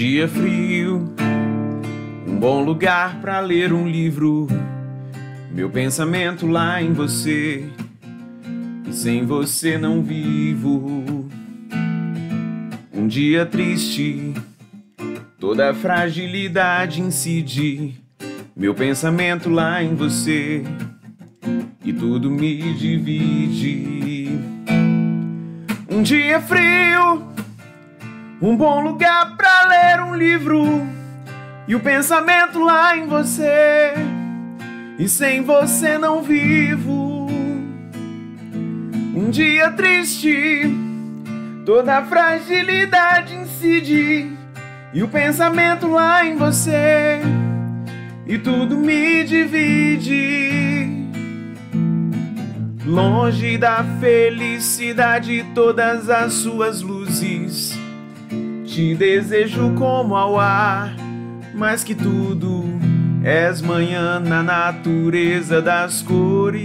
dia frio, um bom lugar para ler um livro. Meu pensamento lá em você, e sem você não vivo. Um dia triste, toda a fragilidade incide. Meu pensamento lá em você, e tudo me divide. Um dia frio, um bom lugar para ler um livro e o pensamento lá em você. E sem você não vivo. Um dia triste, toda a fragilidade incide e o pensamento lá em você. E tudo me divide. Longe da felicidade, todas as suas luzes te desejo como ao ar, mais que tudo, és manhã na natureza das cores.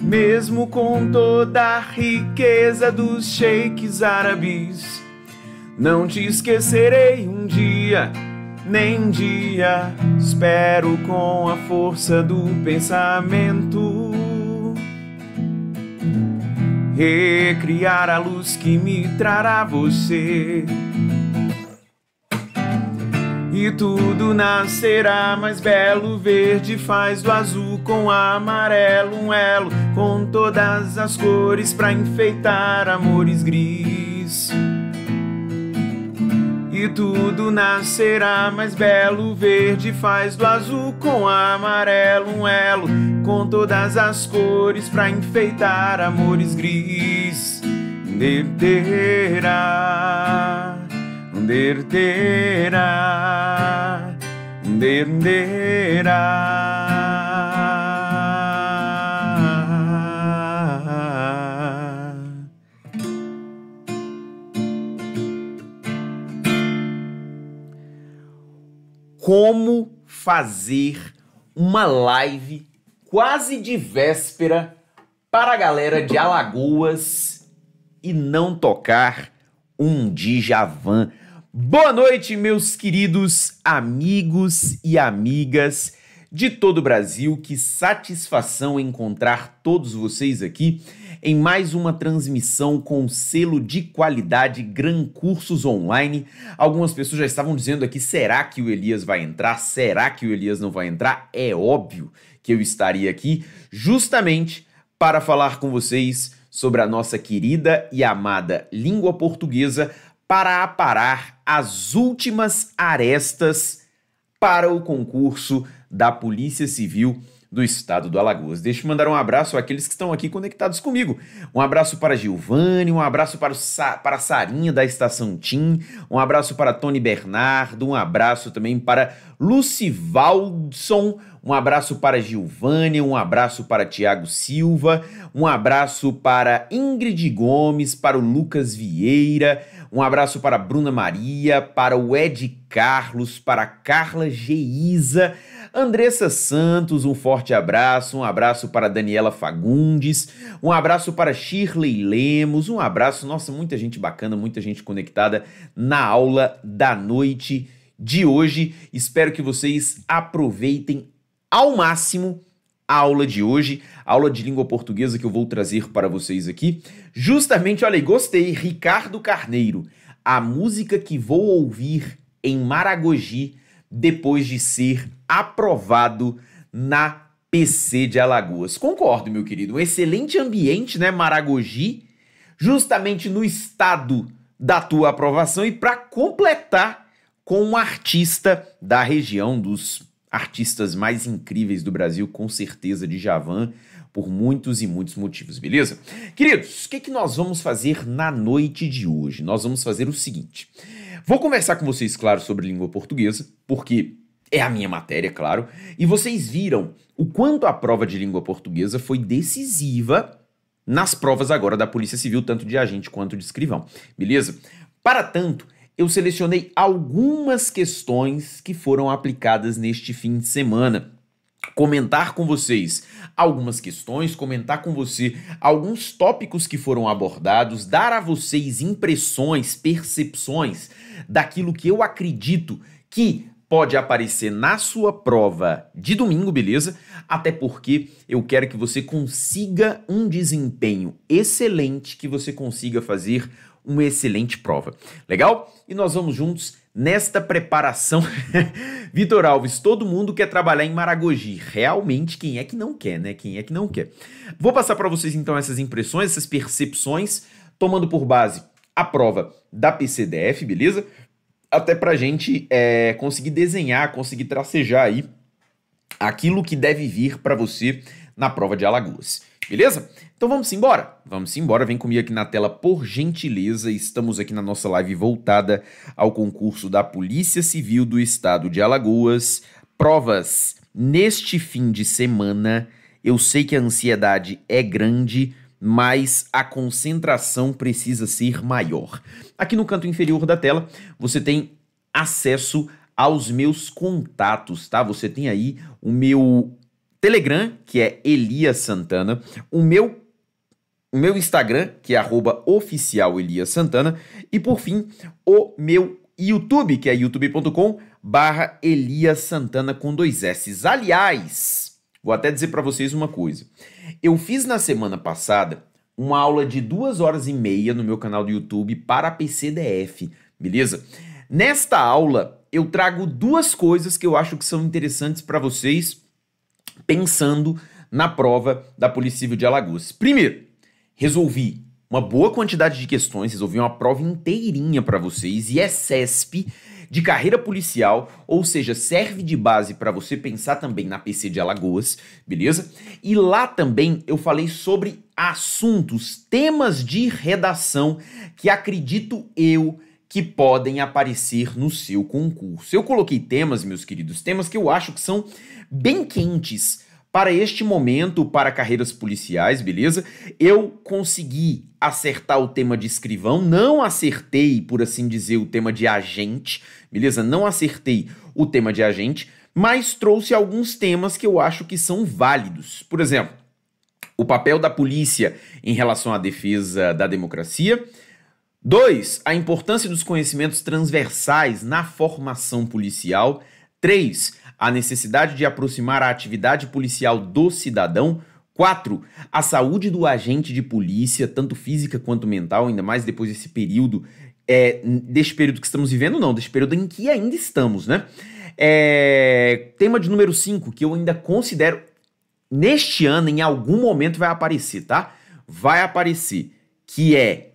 Mesmo com toda a riqueza dos sheiks árabes, não te esquecerei um dia, nem dia. Espero com a força do pensamento recriar a luz que me trará você. E tudo nascerá mais belo, verde faz do azul com amarelo um elo, com todas as cores para enfeitar amores gris e tudo nascerá mais belo. Verde faz do azul com amarelo um elo, com todas as cores pra enfeitar amores gris. Derterá, derterá, derterá. como fazer uma live quase de véspera para a galera de Alagoas e não tocar um Djavan. Boa noite, meus queridos amigos e amigas de todo o Brasil. Que satisfação encontrar todos vocês aqui em mais uma transmissão com selo de qualidade Gran Cursos Online. Algumas pessoas já estavam dizendo aqui: será que o Elias vai entrar? Será que o Elias não vai entrar? É óbvio que eu estaria aqui justamente para falar com vocês sobre a nossa querida e amada língua portuguesa para aparar as últimas arestas para o concurso da Polícia Civil do estado do Alagoas. Deixe eu mandar um abraço àqueles que estão aqui conectados comigo. Um abraço para Gilvane, um abraço para, Sa para Sarinha da Estação Tim, um abraço para Tony Bernardo, um abraço também para Lucivaldson, um abraço para Gilvânia, um abraço para Tiago Silva, um abraço para Ingrid Gomes, para o Lucas Vieira, um abraço para Bruna Maria, para o Ed Carlos, para Carla Geiza, Andressa Santos, um forte abraço, um abraço para Daniela Fagundes, um abraço para Shirley Lemos, um abraço, nossa, muita gente bacana, muita gente conectada na aula da noite de hoje. Espero que vocês aproveitem ao máximo a aula de hoje, a aula de língua portuguesa que eu vou trazer para vocês aqui. Justamente, olha aí, gostei, Ricardo Carneiro. A música que vou ouvir em Maragogi depois de ser aprovado na PC de Alagoas. Concordo, meu querido. Um excelente ambiente, né, Maragogi? Justamente no estado da tua aprovação e para completar com um artista da região dos artistas mais incríveis do Brasil, com certeza de Javan, por muitos e muitos motivos, beleza? Queridos, o que, que nós vamos fazer na noite de hoje? Nós vamos fazer o seguinte: Vou conversar com vocês, claro, sobre língua portuguesa, porque é a minha matéria, claro, e vocês viram o quanto a prova de língua portuguesa foi decisiva nas provas agora da Polícia Civil, tanto de agente quanto de escrivão, beleza? Para tanto, eu selecionei algumas questões que foram aplicadas neste fim de semana. Comentar com vocês algumas questões, comentar com você alguns tópicos que foram abordados, dar a vocês impressões, percepções daquilo que eu acredito que pode aparecer na sua prova de domingo, beleza? Até porque eu quero que você consiga um desempenho excelente, que você consiga fazer uma excelente prova. Legal? E nós vamos juntos nesta preparação. Vitor Alves, todo mundo quer trabalhar em Maragogi. Realmente, quem é que não quer, né? Quem é que não quer? Vou passar para vocês então essas impressões, essas percepções, tomando por base a prova da PCDF, beleza? Até para a gente é, conseguir desenhar, conseguir tracejar aí aquilo que deve vir para você na prova de Alagoas. Beleza? Então vamos embora? Vamos embora, vem comigo aqui na tela, por gentileza. Estamos aqui na nossa live voltada ao concurso da Polícia Civil do Estado de Alagoas. Provas neste fim de semana. Eu sei que a ansiedade é grande, mas a concentração precisa ser maior. Aqui no canto inferior da tela, você tem acesso aos meus contatos, tá? Você tem aí o meu Telegram, que é Elias Santana, o meu o meu Instagram, que é @oficialeliasantana Santana, e por fim, o meu YouTube, que é youtube.com barra Elias Santana com dois S's. Aliás, Vou até dizer para vocês uma coisa. Eu fiz na semana passada uma aula de duas horas e meia no meu canal do YouTube para PCDF, beleza? Nesta aula eu trago duas coisas que eu acho que são interessantes para vocês pensando na prova da Polícia Civil de Alagoas. Primeiro, resolvi uma boa quantidade de questões, resolvi uma prova inteirinha para vocês e é CESP de carreira policial, ou seja, serve de base para você pensar também na PC de Alagoas, beleza? E lá também eu falei sobre assuntos, temas de redação que acredito eu que podem aparecer no seu concurso. Eu coloquei temas, meus queridos, temas que eu acho que são bem quentes para este momento, para carreiras policiais, beleza? Eu consegui acertar o tema de escrivão, não acertei, por assim dizer, o tema de agente, beleza? Não acertei o tema de agente, mas trouxe alguns temas que eu acho que são válidos. Por exemplo, o papel da polícia em relação à defesa da democracia. Dois, A importância dos conhecimentos transversais na formação policial. Três a necessidade de aproximar a atividade policial do cidadão. 4. A saúde do agente de polícia, tanto física quanto mental, ainda mais depois desse período, é, desse período que estamos vivendo, não, desse período em que ainda estamos, né? É, tema de número 5, que eu ainda considero neste ano, em algum momento, vai aparecer, tá? Vai aparecer, que é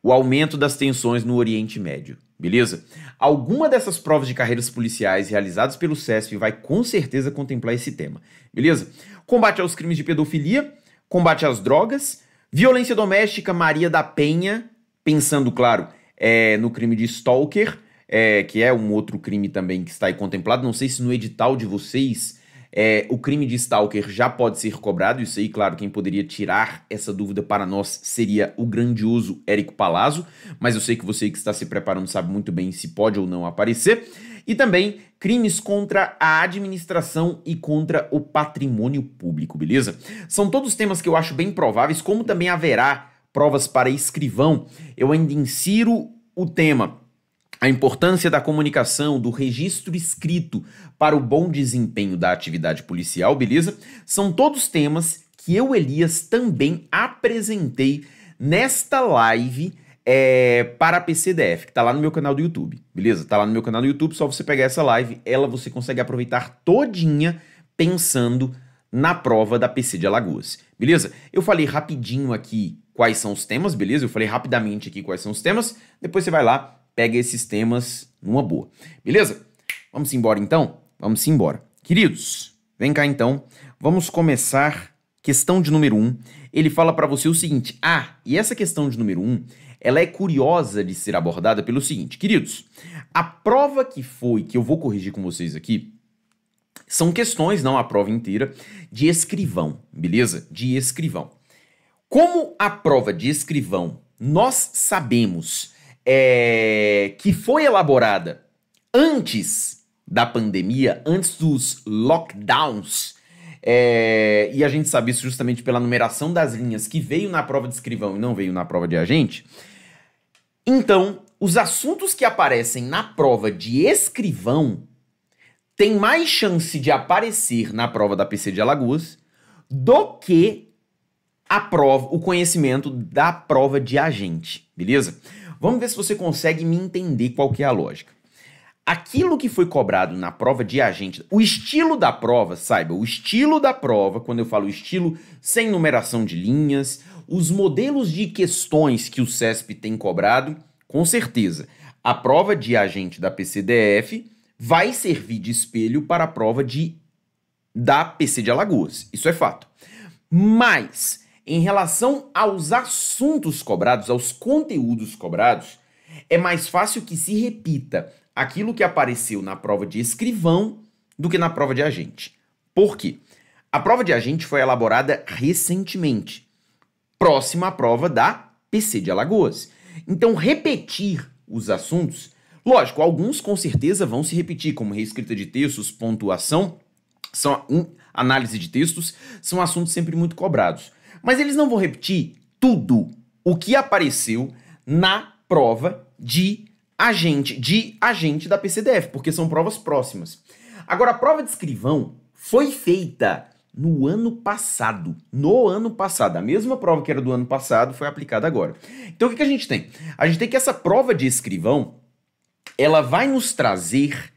o aumento das tensões no Oriente Médio. Beleza? Alguma dessas provas de carreiras policiais realizadas pelo SESP vai com certeza contemplar esse tema. Beleza? Combate aos crimes de pedofilia, combate às drogas, violência doméstica, Maria da Penha, pensando, claro, é, no crime de stalker, é, que é um outro crime também que está aí contemplado. Não sei se no edital de vocês é, o crime de Stalker já pode ser cobrado, isso aí, claro, quem poderia tirar essa dúvida para nós seria o grandioso Érico Palazzo, mas eu sei que você que está se preparando sabe muito bem se pode ou não aparecer. E também crimes contra a administração e contra o patrimônio público, beleza? São todos temas que eu acho bem prováveis, como também haverá provas para escrivão. Eu ainda insiro o tema a importância da comunicação, do registro escrito para o bom desempenho da atividade policial, beleza? São todos temas que eu, Elias, também apresentei nesta live é, para a PCDF, que tá lá no meu canal do YouTube, beleza? Tá lá no meu canal do YouTube, só você pegar essa live, ela você consegue aproveitar todinha pensando na prova da PC de Alagoas, beleza? Eu falei rapidinho aqui quais são os temas, beleza? Eu falei rapidamente aqui quais são os temas, depois você vai lá, pega esses temas numa boa. Beleza? Vamos embora então? Vamos embora. Queridos, vem cá então. Vamos começar questão de número 1. Um. Ele fala para você o seguinte: "Ah, e essa questão de número 1, um, ela é curiosa de ser abordada pelo seguinte, queridos. A prova que foi que eu vou corrigir com vocês aqui são questões, não a prova inteira, de escrivão, beleza? De escrivão. Como a prova de escrivão, nós sabemos é, que foi elaborada antes da pandemia, antes dos lockdowns, é, e a gente sabe isso justamente pela numeração das linhas que veio na prova de escrivão e não veio na prova de agente. Então, os assuntos que aparecem na prova de escrivão têm mais chance de aparecer na prova da PC de Alagoas do que a prova, o conhecimento da prova de agente, beleza? Vamos ver se você consegue me entender qual que é a lógica. Aquilo que foi cobrado na prova de agente, o estilo da prova, saiba, o estilo da prova, quando eu falo estilo, sem numeração de linhas, os modelos de questões que o CESP tem cobrado, com certeza, a prova de agente da PCDF vai servir de espelho para a prova de da PC de Alagoas. Isso é fato. Mas em relação aos assuntos cobrados, aos conteúdos cobrados, é mais fácil que se repita aquilo que apareceu na prova de escrivão do que na prova de agente. Por quê? A prova de agente foi elaborada recentemente, próxima à prova da PC de Alagoas. Então, repetir os assuntos, lógico, alguns com certeza vão se repetir, como reescrita de textos, pontuação, são análise de textos, são assuntos sempre muito cobrados. Mas eles não vão repetir tudo o que apareceu na prova de agente, de agente da PCDF, porque são provas próximas. Agora, a prova de escrivão foi feita no ano passado. No ano passado. A mesma prova que era do ano passado foi aplicada agora. Então o que, que a gente tem? A gente tem que essa prova de escrivão ela vai nos trazer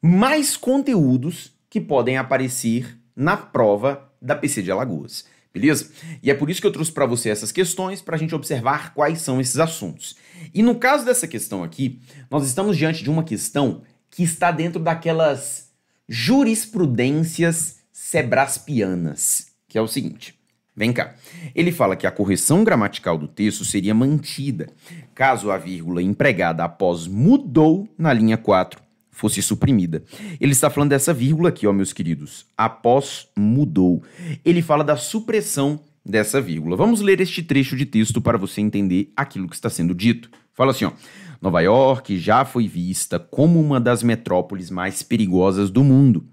mais conteúdos que podem aparecer na prova da PC de Alagoas beleza? E é por isso que eu trouxe para você essas questões, para a gente observar quais são esses assuntos. E no caso dessa questão aqui, nós estamos diante de uma questão que está dentro daquelas jurisprudências sebraspianas, que é o seguinte. Vem cá. Ele fala que a correção gramatical do texto seria mantida caso a vírgula empregada após mudou na linha 4 fosse suprimida. Ele está falando dessa vírgula aqui, ó, meus queridos. Após mudou. Ele fala da supressão dessa vírgula. Vamos ler este trecho de texto para você entender aquilo que está sendo dito. Fala assim, ó. Nova York já foi vista como uma das metrópoles mais perigosas do mundo.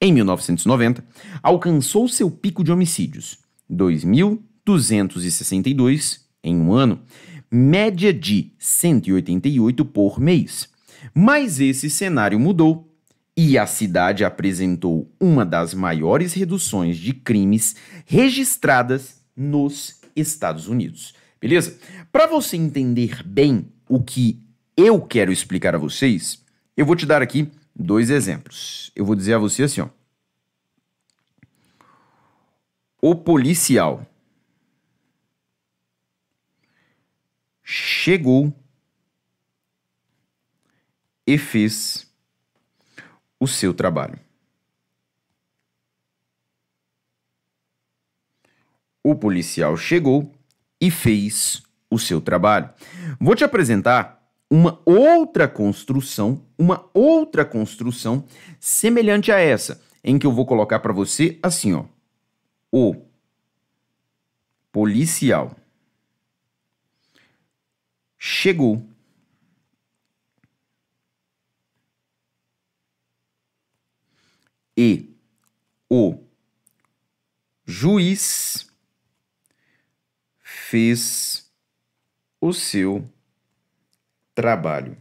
Em 1990, alcançou seu pico de homicídios, 2.262 em um ano, média de 188 por mês. Mas esse cenário mudou e a cidade apresentou uma das maiores reduções de crimes registradas nos Estados Unidos. Beleza? Para você entender bem o que eu quero explicar a vocês, eu vou te dar aqui dois exemplos. Eu vou dizer a você assim, ó. O policial chegou e fiz o seu trabalho. O policial chegou e fez o seu trabalho. Vou te apresentar uma outra construção, uma outra construção semelhante a essa, em que eu vou colocar para você assim, ó. O policial chegou e o juiz fez o seu trabalho.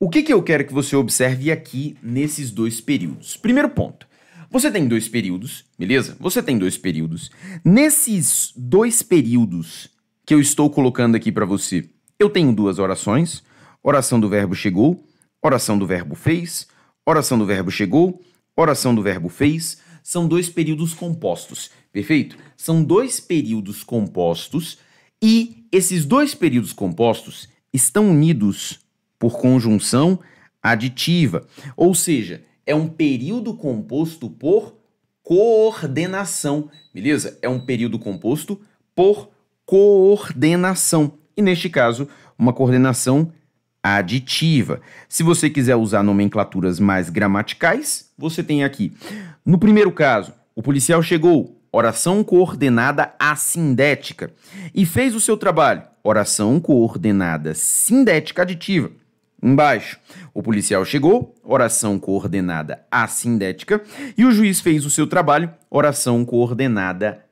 O que, que eu quero que você observe aqui nesses dois períodos? Primeiro ponto. Você tem dois períodos, beleza? Você tem dois períodos. Nesses dois períodos que eu estou colocando aqui para você, eu tenho duas orações: oração do verbo chegou, oração do verbo fez, Oração do verbo chegou, oração do verbo fez, são dois períodos compostos, perfeito? São dois períodos compostos e esses dois períodos compostos estão unidos por conjunção aditiva, ou seja, é um período composto por coordenação, beleza? É um período composto por coordenação e neste caso, uma coordenação aditiva. Se você quiser usar nomenclaturas mais gramaticais, você tem aqui. No primeiro caso, o policial chegou, oração coordenada assindética, e fez o seu trabalho, oração coordenada sindética aditiva. Embaixo, o policial chegou, oração coordenada assindética, e o juiz fez o seu trabalho, oração coordenada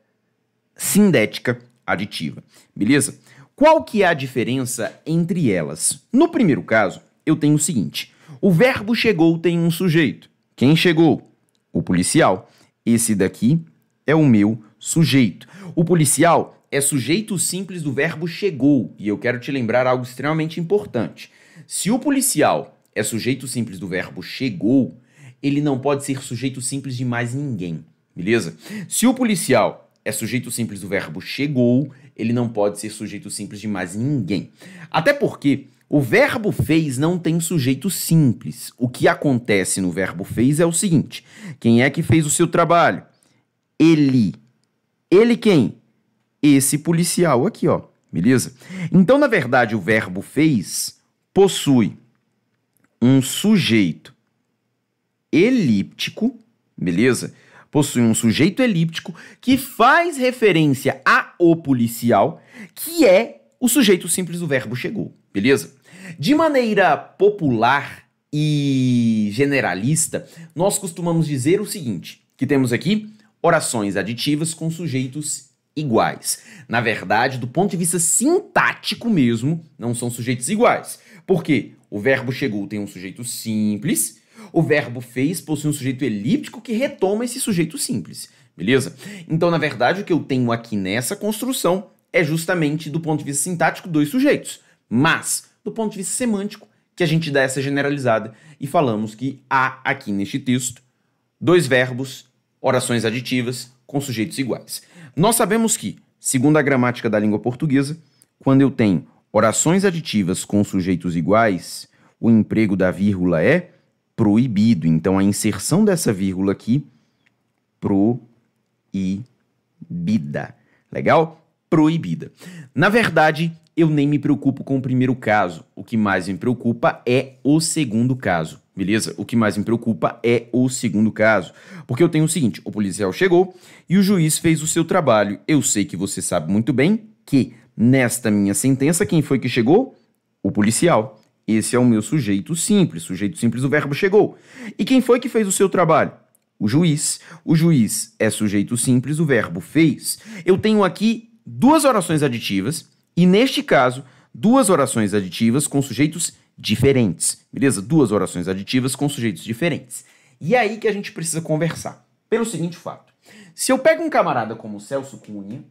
sindética aditiva. Beleza? Qual que é a diferença entre elas? No primeiro caso, eu tenho o seguinte: o verbo chegou tem um sujeito. Quem chegou? O policial. Esse daqui é o meu sujeito. O policial é sujeito simples do verbo chegou, e eu quero te lembrar algo extremamente importante. Se o policial é sujeito simples do verbo chegou, ele não pode ser sujeito simples de mais ninguém, beleza? Se o policial é sujeito simples do verbo chegou, ele não pode ser sujeito simples de mais ninguém. Até porque o verbo fez não tem sujeito simples. O que acontece no verbo fez é o seguinte: quem é que fez o seu trabalho? Ele. Ele quem? Esse policial aqui, ó. Beleza? Então, na verdade, o verbo fez possui um sujeito elíptico, beleza? possui um sujeito elíptico que faz referência a o policial, que é o sujeito simples do verbo chegou, beleza? De maneira popular e generalista, nós costumamos dizer o seguinte: que temos aqui orações aditivas com sujeitos iguais. Na verdade, do ponto de vista sintático mesmo, não são sujeitos iguais. Porque o verbo chegou tem um sujeito simples o verbo fez possui um sujeito elíptico que retoma esse sujeito simples, beleza? Então, na verdade, o que eu tenho aqui nessa construção é justamente, do ponto de vista sintático, dois sujeitos. Mas, do ponto de vista semântico, que a gente dá essa generalizada e falamos que há aqui neste texto dois verbos, orações aditivas com sujeitos iguais. Nós sabemos que, segundo a gramática da língua portuguesa, quando eu tenho orações aditivas com sujeitos iguais, o emprego da vírgula é proibido. Então a inserção dessa vírgula aqui, proibida. Legal? Proibida. Na verdade, eu nem me preocupo com o primeiro caso. O que mais me preocupa é o segundo caso, beleza? O que mais me preocupa é o segundo caso. Porque eu tenho o seguinte: o policial chegou e o juiz fez o seu trabalho. Eu sei que você sabe muito bem que nesta minha sentença, quem foi que chegou? O policial. Esse é o meu sujeito simples. Sujeito simples, o verbo chegou. E quem foi que fez o seu trabalho? O juiz. O juiz é sujeito simples, o verbo fez. Eu tenho aqui duas orações aditivas e, neste caso, duas orações aditivas com sujeitos diferentes. Beleza? Duas orações aditivas com sujeitos diferentes. E é aí que a gente precisa conversar. Pelo seguinte fato: se eu pego um camarada como Celso Cunha,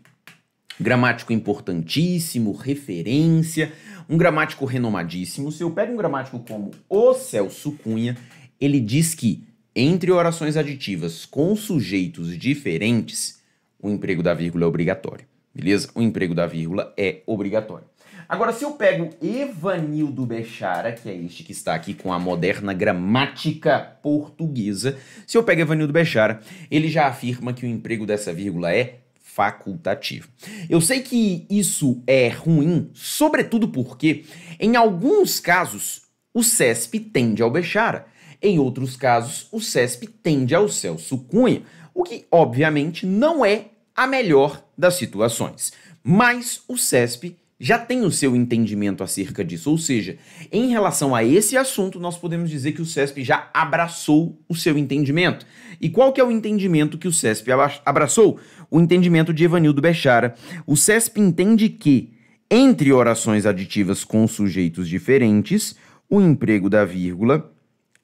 gramático importantíssimo, referência, um gramático renomadíssimo. Se eu pego um gramático como o Celso Cunha, ele diz que entre orações aditivas com sujeitos diferentes, o emprego da vírgula é obrigatório. Beleza? O emprego da vírgula é obrigatório. Agora, se eu pego Evanildo Bechara, que é este que está aqui com a moderna gramática portuguesa, se eu pego Evanildo Bechara, ele já afirma que o emprego dessa vírgula é facultativo. Eu sei que isso é ruim, sobretudo porque, em alguns casos, o CESP tende ao Bechara, em outros casos, o CESP tende ao Celso Cunha, o que, obviamente, não é a melhor das situações. Mas o CESP já tem o seu entendimento acerca disso. Ou seja, em relação a esse assunto, nós podemos dizer que o CESP já abraçou o seu entendimento. E qual que é o entendimento que o CESP abraçou? O entendimento de Evanildo Bechara. O CESP entende que, entre orações aditivas com sujeitos diferentes, o emprego da vírgula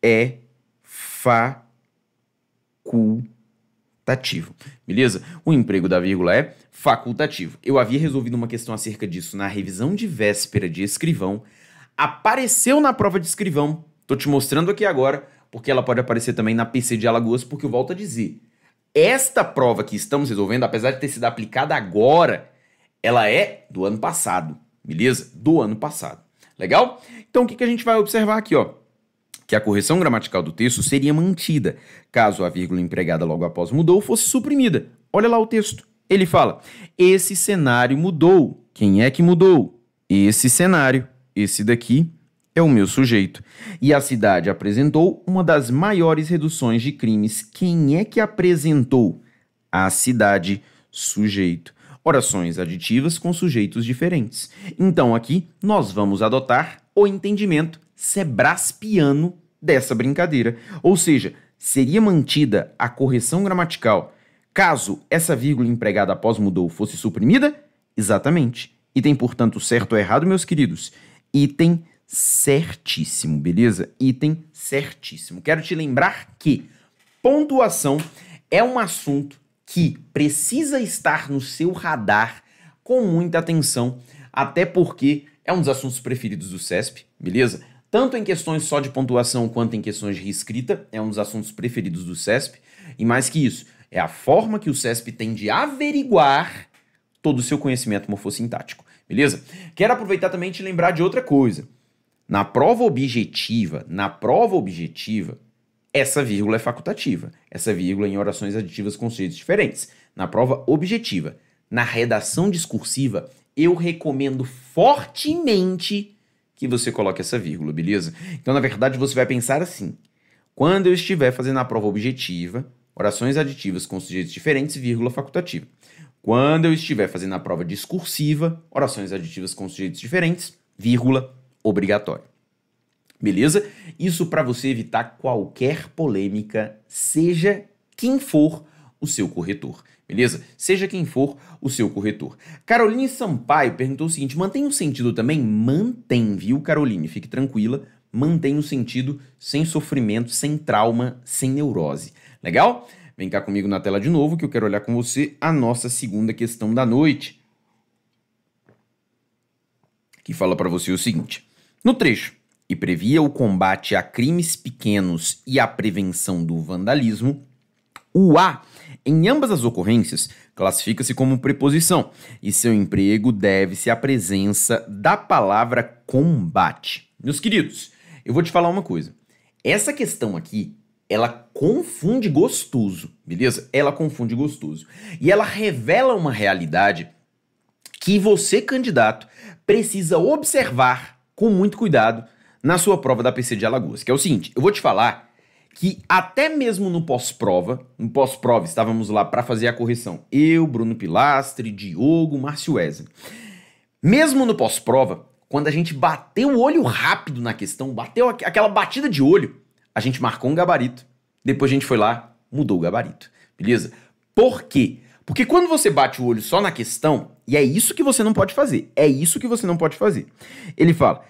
é facultativo facultativo, beleza? O emprego da vírgula é facultativo. Eu havia resolvido uma questão acerca disso na revisão de véspera de escrivão, apareceu na prova de escrivão, tô te mostrando aqui agora, porque ela pode aparecer também na PC de Alagoas, porque eu volto a dizer, esta prova que estamos resolvendo, apesar de ter sido aplicada agora, ela é do ano passado, beleza? Do ano passado. Legal? Então o que, que a gente vai observar aqui, ó? que a correção gramatical do texto seria mantida caso a vírgula empregada logo após mudou fosse suprimida. Olha lá o texto. Ele fala: esse cenário mudou. Quem é que mudou? Esse cenário. Esse daqui é o meu sujeito. E a cidade apresentou uma das maiores reduções de crimes. Quem é que apresentou? A cidade, sujeito. Orações aditivas com sujeitos diferentes. Então aqui nós vamos adotar o entendimento sebraspiano dessa brincadeira. Ou seja, seria mantida a correção gramatical caso essa vírgula empregada após mudou fosse suprimida? Exatamente. Item, portanto, certo ou errado, meus queridos? Item certíssimo, beleza? Item certíssimo. Quero te lembrar que pontuação é um assunto que precisa estar no seu radar com muita atenção, até porque é um dos assuntos preferidos do CESP, beleza? tanto em questões só de pontuação quanto em questões de reescrita, é um dos assuntos preferidos do CESP, e mais que isso, é a forma que o CESP tem de averiguar todo o seu conhecimento morfossintático, beleza? Quero aproveitar também e te lembrar de outra coisa. Na prova objetiva, na prova objetiva, essa vírgula é facultativa. Essa vírgula é em orações aditivas com conceitos diferentes. Na prova objetiva, na redação discursiva, eu recomendo fortemente que você coloque essa vírgula, beleza? Então, na verdade, você vai pensar assim: quando eu estiver fazendo a prova objetiva, orações aditivas com sujeitos diferentes, vírgula facultativa. Quando eu estiver fazendo a prova discursiva, orações aditivas com sujeitos diferentes, vírgula obrigatória. Beleza? Isso para você evitar qualquer polêmica, seja quem for o seu corretor beleza? Seja quem for o seu corretor. Caroline Sampaio perguntou o seguinte: mantém o sentido também? Mantém, viu, Caroline? Fique tranquila, mantém o sentido sem sofrimento, sem trauma, sem neurose. Legal? Vem cá comigo na tela de novo que eu quero olhar com você a nossa segunda questão da noite. Que fala para você o seguinte: no trecho e previa o combate a crimes pequenos e a prevenção do vandalismo, o A em ambas as ocorrências, classifica-se como preposição e seu emprego deve-se à presença da palavra combate. Meus queridos, eu vou te falar uma coisa. Essa questão aqui, ela confunde gostoso, beleza? Ela confunde gostoso. E ela revela uma realidade que você, candidato, precisa observar com muito cuidado na sua prova da PC de Alagoas, que é o seguinte, eu vou te falar que até mesmo no pós-prova, no pós-prova estávamos lá para fazer a correção, eu, Bruno Pilastre, Diogo, Márcio Wesley. Mesmo no pós-prova, quando a gente bateu o olho rápido na questão, bateu aquela batida de olho, a gente marcou um gabarito. Depois a gente foi lá, mudou o gabarito. Beleza? Por quê? Porque quando você bate o olho só na questão, e é isso que você não pode fazer, é isso que você não pode fazer. Ele fala,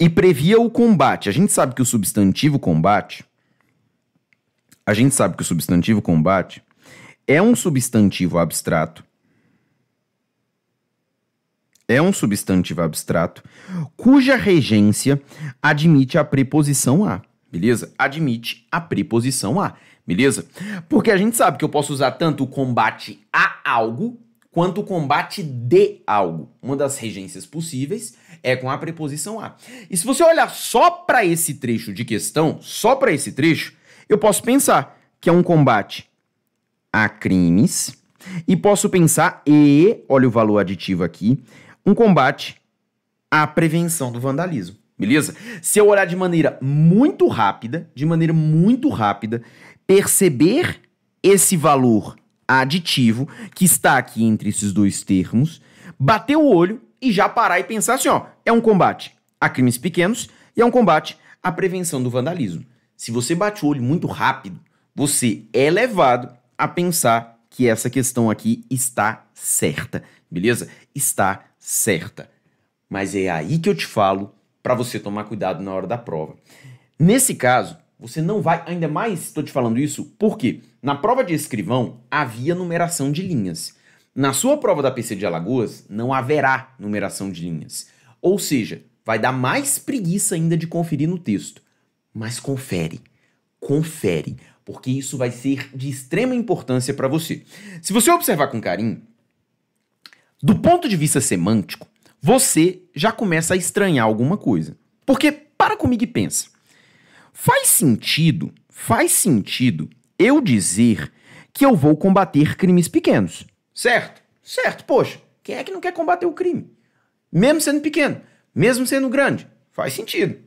e previa o combate. A gente sabe que o substantivo combate a gente sabe que o substantivo combate é um substantivo abstrato. É um substantivo abstrato cuja regência admite a preposição a, beleza? Admite a preposição a, beleza? Porque a gente sabe que eu posso usar tanto o combate a algo quanto o combate de algo. Uma das regências possíveis é com a preposição a. E se você olhar só para esse trecho de questão, só para esse trecho, eu posso pensar que é um combate a crimes e posso pensar e, olha o valor aditivo aqui, um combate à prevenção do vandalismo. Beleza? Se eu olhar de maneira muito rápida, de maneira muito rápida, perceber esse valor aditivo que está aqui entre esses dois termos, bater o olho e já parar e pensar assim, ó, é um combate a crimes pequenos e é um combate à prevenção do vandalismo se você bate o olho muito rápido, você é levado a pensar que essa questão aqui está certa, beleza? Está certa. Mas é aí que eu te falo para você tomar cuidado na hora da prova. Nesse caso, você não vai, ainda mais estou te falando isso, porque na prova de escrivão havia numeração de linhas. Na sua prova da PC de Alagoas, não haverá numeração de linhas. Ou seja, vai dar mais preguiça ainda de conferir no texto mas confere. Confere, porque isso vai ser de extrema importância para você. Se você observar com carinho, do ponto de vista semântico, você já começa a estranhar alguma coisa. Porque para comigo e pensa. Faz sentido, faz sentido eu dizer que eu vou combater crimes pequenos. Certo? Certo, poxa. Quem é que não quer combater o crime? Mesmo sendo pequeno, mesmo sendo grande. Faz sentido.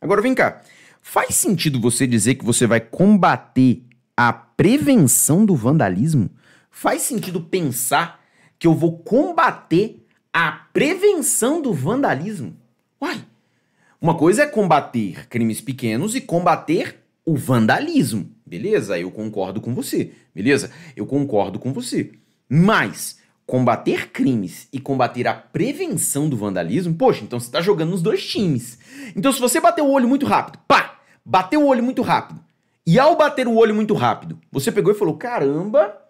Agora vem cá. Faz sentido você dizer que você vai combater a prevenção do vandalismo? Faz sentido pensar que eu vou combater a prevenção do vandalismo? Uai, uma coisa é combater crimes pequenos e combater o vandalismo. Beleza? Eu concordo com você. Beleza? Eu concordo com você. Mas combater crimes e combater a prevenção do vandalismo, poxa, então você tá jogando nos dois times. Então se você bater o olho muito rápido, pá, bateu o olho muito rápido. E ao bater o olho muito rápido, você pegou e falou: "Caramba,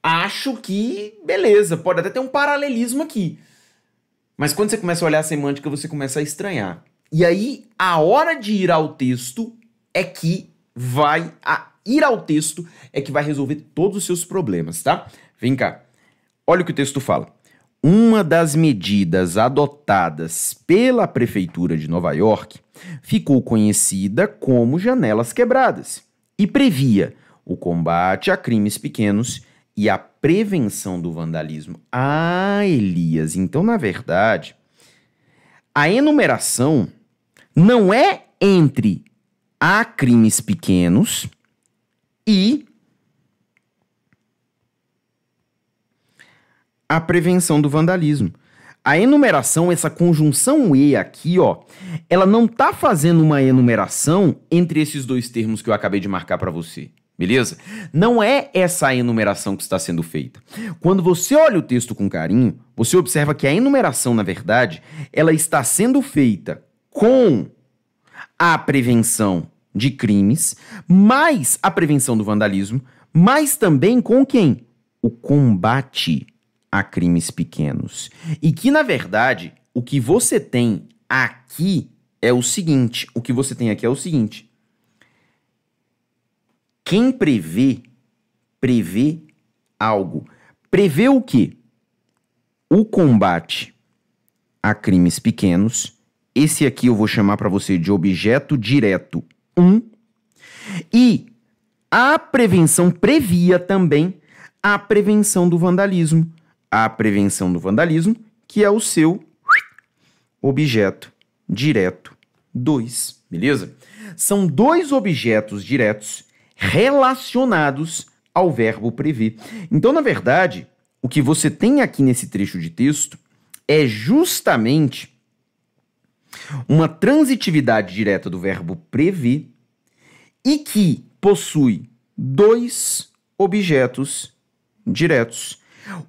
acho que beleza, pode até ter um paralelismo aqui". Mas quando você começa a olhar a semântica, você começa a estranhar. E aí a hora de ir ao texto é que vai a ir ao texto é que vai resolver todos os seus problemas, tá? Vem cá. Olha o que o texto fala. Uma das medidas adotadas pela Prefeitura de Nova York ficou conhecida como janelas quebradas e previa o combate a crimes pequenos e a prevenção do vandalismo. Ah, Elias, então na verdade, a enumeração não é entre a crimes pequenos e a prevenção do vandalismo. A enumeração, essa conjunção E aqui, ó, ela não tá fazendo uma enumeração entre esses dois termos que eu acabei de marcar para você. Beleza? Não é essa a enumeração que está sendo feita. Quando você olha o texto com carinho, você observa que a enumeração, na verdade, ela está sendo feita com a prevenção de crimes, mais a prevenção do vandalismo, mas também com quem? O combate a crimes pequenos. E que, na verdade, o que você tem aqui é o seguinte: o que você tem aqui é o seguinte. Quem prevê, prevê algo. Prevê o quê? O combate a crimes pequenos. Esse aqui eu vou chamar para você de objeto direto 1. E a prevenção previa também a prevenção do vandalismo a prevenção do vandalismo, que é o seu objeto direto 2, beleza? São dois objetos diretos relacionados ao verbo prever. Então, na verdade, o que você tem aqui nesse trecho de texto é justamente uma transitividade direta do verbo prever e que possui dois objetos diretos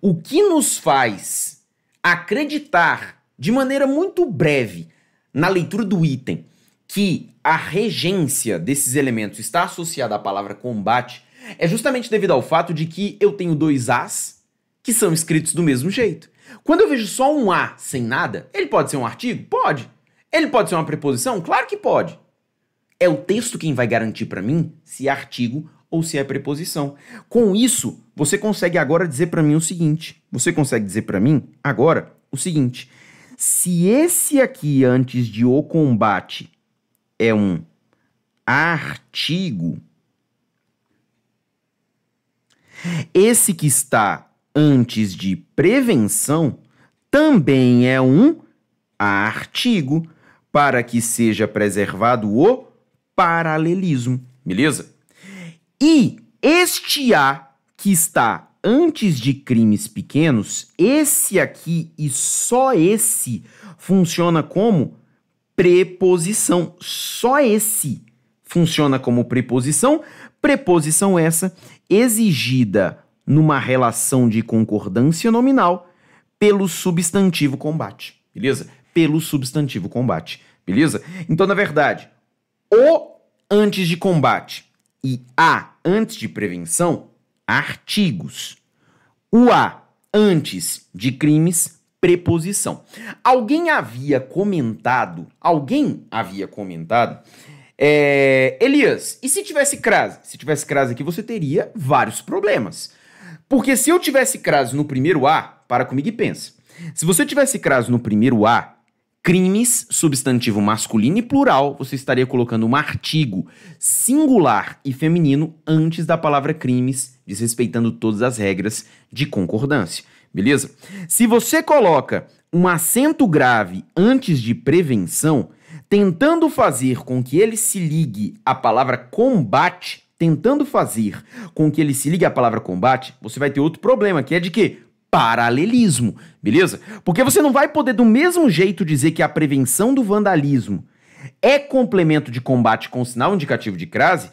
o que nos faz acreditar, de maneira muito breve, na leitura do item, que a regência desses elementos está associada à palavra combate, é justamente devido ao fato de que eu tenho dois As que são escritos do mesmo jeito. Quando eu vejo só um A sem nada, ele pode ser um artigo? Pode. Ele pode ser uma preposição? Claro que pode. É o texto quem vai garantir para mim se é artigo ou se é preposição. Com isso, você consegue agora dizer para mim o seguinte. Você consegue dizer para mim agora o seguinte: se esse aqui antes de o combate é um artigo, esse que está antes de prevenção também é um artigo para que seja preservado o paralelismo, beleza? E este A que está antes de crimes pequenos, esse aqui e só esse funciona como preposição. Só esse funciona como preposição. Preposição essa exigida numa relação de concordância nominal pelo substantivo combate. Beleza? Pelo substantivo combate. Beleza? Então, na verdade, o antes de combate e A antes de prevenção, artigos. O A antes de crimes, preposição. Alguém havia comentado, alguém havia comentado, é, Elias, e se tivesse crase? Se tivesse crase aqui, você teria vários problemas. Porque se eu tivesse crase no primeiro A, para comigo e pensa. Se você tivesse crase no primeiro A, crimes, substantivo masculino e plural, você estaria colocando um artigo singular e feminino antes da palavra crimes, desrespeitando todas as regras de concordância, beleza? Se você coloca um acento grave antes de prevenção, tentando fazer com que ele se ligue à palavra combate, tentando fazer com que ele se ligue à palavra combate, você vai ter outro problema, que é de que paralelismo, beleza? Porque você não vai poder, do mesmo jeito, dizer que a prevenção do vandalismo é complemento de combate com sinal indicativo de crase,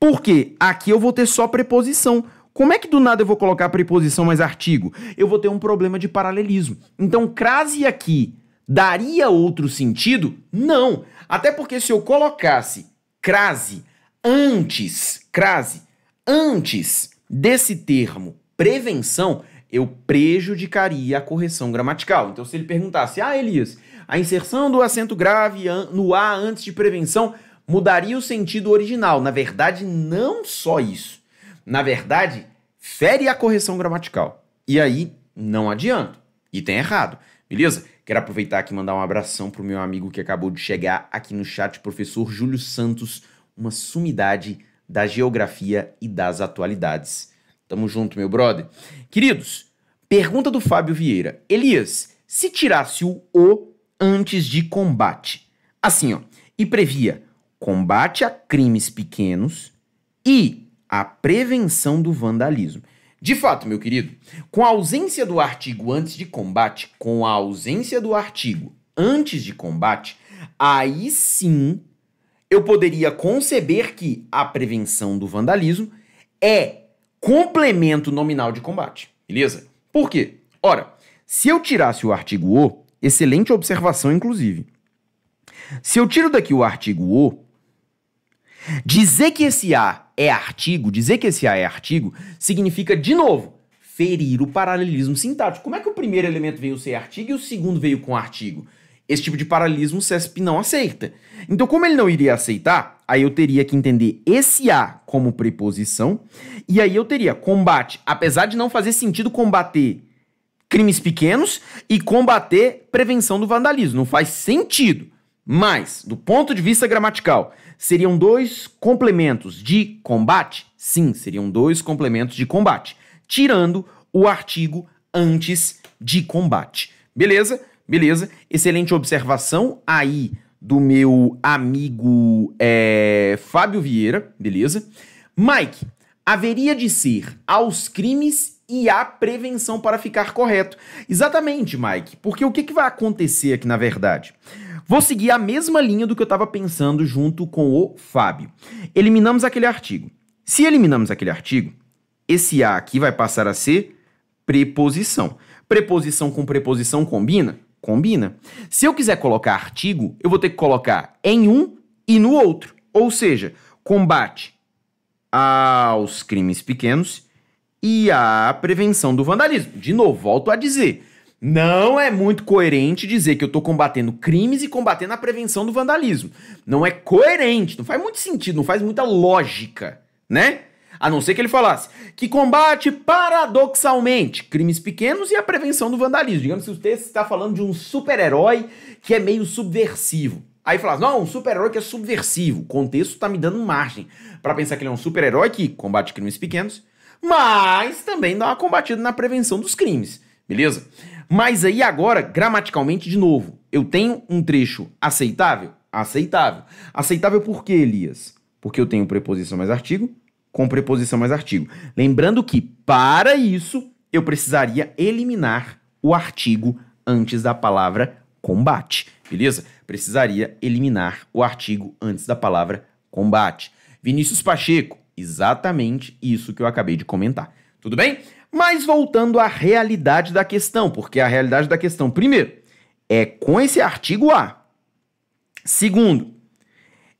porque aqui eu vou ter só preposição. Como é que do nada eu vou colocar preposição mais artigo? Eu vou ter um problema de paralelismo. Então, crase aqui daria outro sentido? Não. Até porque se eu colocasse crase antes, crase antes desse termo prevenção, eu prejudicaria a correção gramatical. Então, se ele perguntasse, ah, Elias, a inserção do acento grave no A antes de prevenção mudaria o sentido original. Na verdade, não só isso. Na verdade, fere a correção gramatical. E aí, não adianta. E tem errado. Beleza? Quero aproveitar aqui e mandar um abração pro meu amigo que acabou de chegar aqui no chat, professor Júlio Santos, uma sumidade da geografia e das atualidades. Tamo junto, meu brother. Queridos, pergunta do Fábio Vieira. Elias, se tirasse o O antes de combate, assim ó, e previa combate a crimes pequenos e a prevenção do vandalismo. De fato, meu querido, com a ausência do artigo antes de combate, com a ausência do artigo antes de combate, aí sim eu poderia conceber que a prevenção do vandalismo é complemento nominal de combate. Beleza? Por quê? Ora, se eu tirasse o artigo O, excelente observação, inclusive. Se eu tiro daqui o artigo O, dizer que esse A é artigo, dizer que esse A é artigo, significa, de novo, ferir o paralelismo sintático. Como é que o primeiro elemento veio sem artigo e o segundo veio com artigo? Esse tipo de paralelismo o CESP não aceita. Então, como ele não iria aceitar, aí eu teria que entender esse A como preposição, e aí eu teria combate, apesar de não fazer sentido combater crimes pequenos e combater prevenção do vandalismo, não faz sentido. Mas, do ponto de vista gramatical, seriam dois complementos de combate? Sim, seriam dois complementos de combate, tirando o artigo antes de combate. Beleza? Beleza, excelente observação aí do meu amigo é, Fábio Vieira, beleza? Mike, haveria de ser aos crimes e à prevenção para ficar correto. Exatamente, Mike, porque o que, que vai acontecer aqui na verdade? Vou seguir a mesma linha do que eu estava pensando junto com o Fábio. Eliminamos aquele artigo. Se eliminamos aquele artigo, esse A aqui vai passar a ser preposição. Preposição com preposição combina? Combina. Se eu quiser colocar artigo, eu vou ter que colocar em um e no outro. Ou seja, combate aos crimes pequenos e à prevenção do vandalismo. De novo, volto a dizer. Não é muito coerente dizer que eu estou combatendo crimes e combatendo a prevenção do vandalismo. Não é coerente, não faz muito sentido, não faz muita lógica, né? A não ser que ele falasse que combate paradoxalmente crimes pequenos e a prevenção do vandalismo. Digamos que o texto está falando de um super-herói que é meio subversivo. Aí fala, não, um super-herói que é subversivo. O contexto está me dando margem para pensar que ele é um super-herói que combate crimes pequenos, mas também dá uma combatida na prevenção dos crimes, beleza? Mas aí agora, gramaticalmente, de novo, eu tenho um trecho aceitável? Aceitável. Aceitável por quê, Elias? Porque eu tenho preposição mais artigo, com preposição mais artigo. Lembrando que, para isso, eu precisaria eliminar o artigo antes da palavra combate, beleza? Precisaria eliminar o artigo antes da palavra combate. Vinícius Pacheco, exatamente isso que eu acabei de comentar. Tudo bem? Mas voltando à realidade da questão, porque a realidade da questão, primeiro, é com esse artigo A. Segundo,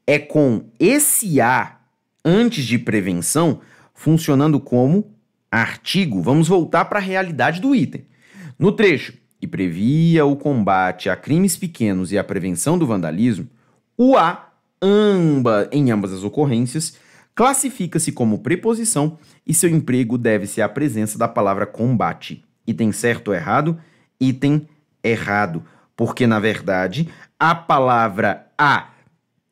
é com esse A antes de prevenção funcionando como artigo. Vamos voltar para a realidade do item. No trecho que previa o combate a crimes pequenos e a prevenção do vandalismo, o A, amba, em ambas as ocorrências, classifica-se como preposição e seu emprego deve-se à presença da palavra combate. Item certo ou errado? Item errado. Porque, na verdade, a palavra a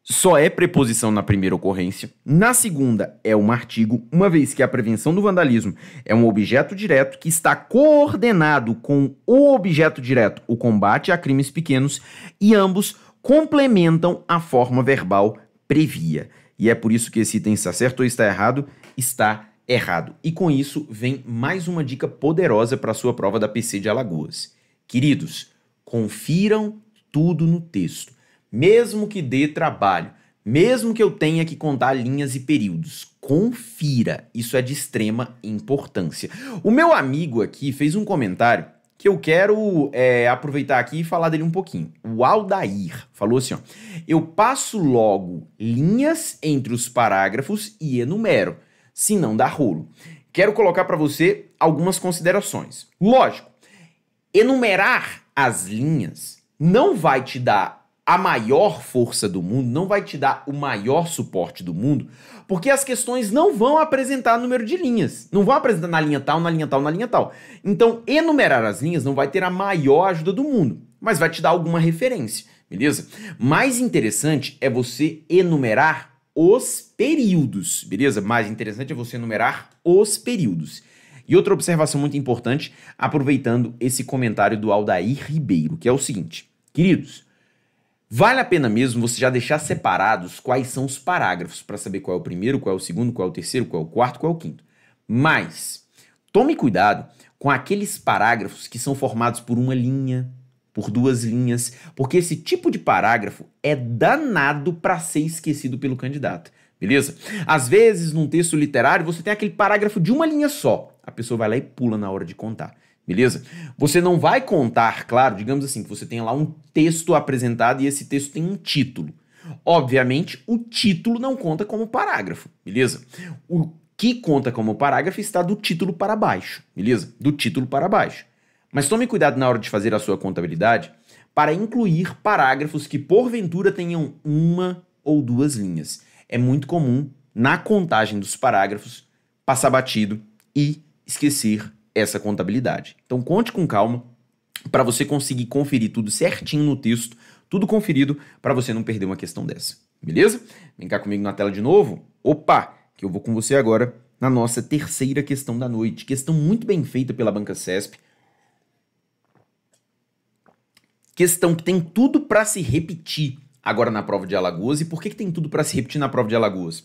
só é preposição na primeira ocorrência, na segunda é um artigo, uma vez que a prevenção do vandalismo é um objeto direto que está coordenado com o objeto direto, o combate a crimes pequenos, e ambos complementam a forma verbal previa. E é por isso que esse item está certo ou está errado, está errado. E com isso vem mais uma dica poderosa para a sua prova da PC de Alagoas. Queridos, confiram tudo no texto mesmo que dê trabalho, mesmo que eu tenha que contar linhas e períodos. Confira, isso é de extrema importância. O meu amigo aqui fez um comentário que eu quero é, aproveitar aqui e falar dele um pouquinho. O Aldair falou assim: ó, eu passo logo linhas entre os parágrafos e enumero, se não dá rolo. Quero colocar para você algumas considerações. Lógico, enumerar as linhas não vai te dar a maior força do mundo, não vai te dar o maior suporte do mundo, porque as questões não vão apresentar número de linhas. Não vão apresentar na linha tal, na linha tal, na linha tal. Então, enumerar as linhas não vai ter a maior ajuda do mundo, mas vai te dar alguma referência, beleza? Mais interessante é você enumerar os períodos, beleza? Mais interessante é você enumerar os períodos. E outra observação muito importante, aproveitando esse comentário do Aldair Ribeiro, que é o seguinte: queridos, Vale a pena mesmo você já deixar separados quais são os parágrafos para saber qual é o primeiro, qual é o segundo, qual é o terceiro, qual é o quarto, qual é o quinto. Mas tome cuidado com aqueles parágrafos que são formados por uma linha, por duas linhas, porque esse tipo de parágrafo é danado para ser esquecido pelo candidato. Beleza? Às vezes, num texto literário, você tem aquele parágrafo de uma linha só. A pessoa vai lá e pula na hora de contar beleza? Você não vai contar, claro, digamos assim, que você tem lá um texto apresentado e esse texto tem um título. Obviamente, o título não conta como parágrafo, beleza? O que conta como parágrafo está do título para baixo, beleza? Do título para baixo. Mas tome cuidado na hora de fazer a sua contabilidade para incluir parágrafos que porventura tenham uma ou duas linhas. É muito comum na contagem dos parágrafos passar batido e esquecer essa contabilidade. Então conte com calma para você conseguir conferir tudo certinho no texto, tudo conferido para você não perder uma questão dessa. Beleza? Vem cá comigo na tela de novo. Opa, que eu vou com você agora na nossa terceira questão da noite. Questão muito bem feita pela banca CESP. Questão que tem tudo para se repetir agora na prova de Alagoas. E por que, que tem tudo para se repetir na prova de Alagoas?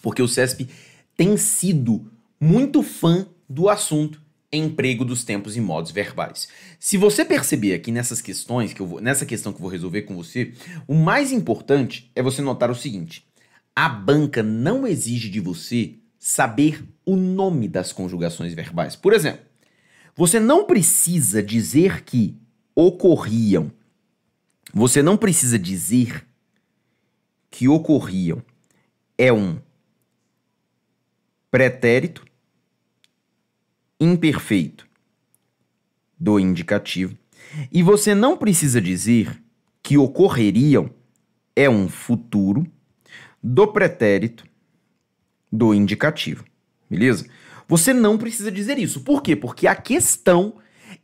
Porque o CESP tem sido muito fã do assunto emprego dos tempos e modos verbais. Se você perceber aqui nessas questões que eu vou, nessa questão que eu vou resolver com você, o mais importante é você notar o seguinte: a banca não exige de você saber o nome das conjugações verbais. Por exemplo, você não precisa dizer que ocorriam. Você não precisa dizer que ocorriam. É um pretérito imperfeito do indicativo, e você não precisa dizer que ocorreriam é um futuro do pretérito do indicativo, beleza? Você não precisa dizer isso. Por quê? Porque a questão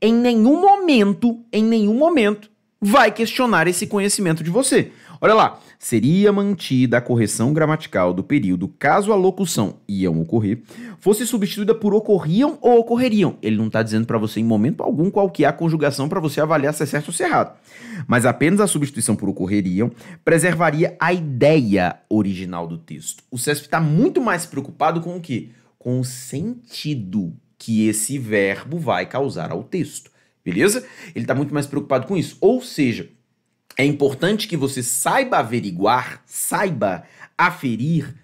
em nenhum momento, em nenhum momento vai questionar esse conhecimento de você. Olha lá, seria mantida a correção gramatical do período caso a locução iam ocorrer fosse substituída por ocorriam ou ocorreriam. Ele não está dizendo para você em momento algum qual que é a conjugação para você avaliar se é certo ou se é errado. Mas apenas a substituição por ocorreriam preservaria a ideia original do texto. O CESP está muito mais preocupado com o quê? Com o sentido que esse verbo vai causar ao texto. Beleza? Ele está muito mais preocupado com isso. Ou seja, é importante que você saiba averiguar, saiba aferir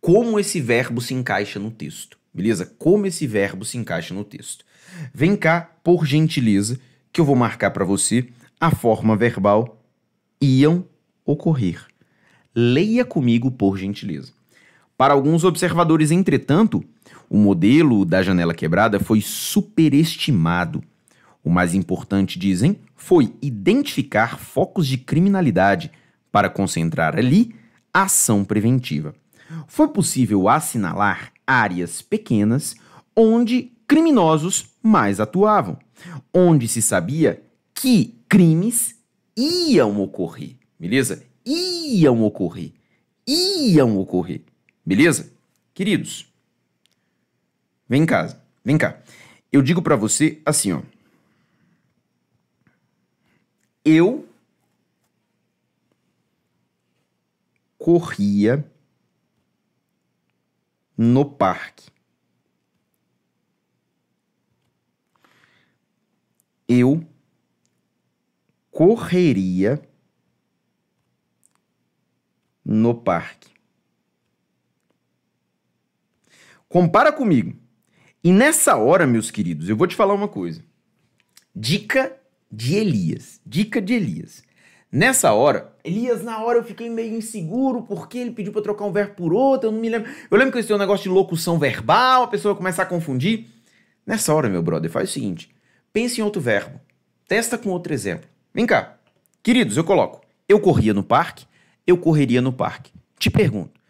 como esse verbo se encaixa no texto, beleza? Como esse verbo se encaixa no texto. Vem cá, por gentileza, que eu vou marcar para você a forma verbal iam ocorrer. Leia comigo, por gentileza. Para alguns observadores, entretanto, o modelo da janela quebrada foi superestimado o mais importante, dizem, foi identificar focos de criminalidade para concentrar ali a ação preventiva. Foi possível assinalar áreas pequenas onde criminosos mais atuavam, onde se sabia que crimes iam ocorrer, beleza? Iam ocorrer, iam ocorrer, beleza? Queridos, vem em casa, vem cá. Eu digo para você assim, ó eu corria no parque. Eu correria no parque. Compara comigo. E nessa hora, meus queridos, eu vou te falar uma coisa. Dica de Elias. Dica de Elias. Nessa hora, Elias, na hora eu fiquei meio inseguro, porque ele pediu para trocar um verbo por outro, eu não me lembro. Eu lembro que esse é um negócio de locução verbal, a pessoa começa a confundir. Nessa hora, meu brother, faz o seguinte: pense em outro verbo, testa com outro exemplo. Vem cá. Queridos, eu coloco. Eu corria no parque, eu correria no parque. Te pergunto,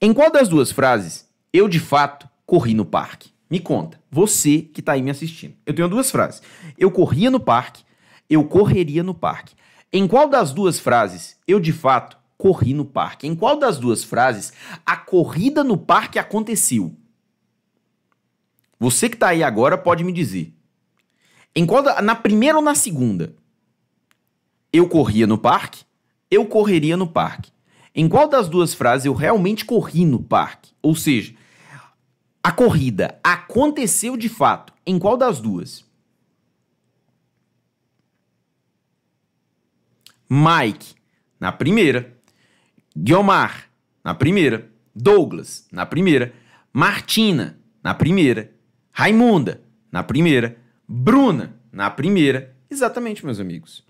em qual das duas frases eu de fato corri no parque? Me conta, você que está aí me assistindo. Eu tenho duas frases. Eu corria no parque eu correria no parque. Em qual das duas frases eu de fato corri no parque? Em qual das duas frases a corrida no parque aconteceu? Você que está aí agora pode me dizer. Em qual da, na primeira ou na segunda? Eu corria no parque? Eu correria no parque. Em qual das duas frases eu realmente corri no parque? Ou seja, a corrida aconteceu de fato. Em qual das duas? Mike, na primeira. Guiomar, na primeira. Douglas, na primeira. Martina, na primeira. Raimunda, na primeira. Bruna, na primeira. Exatamente, meus amigos.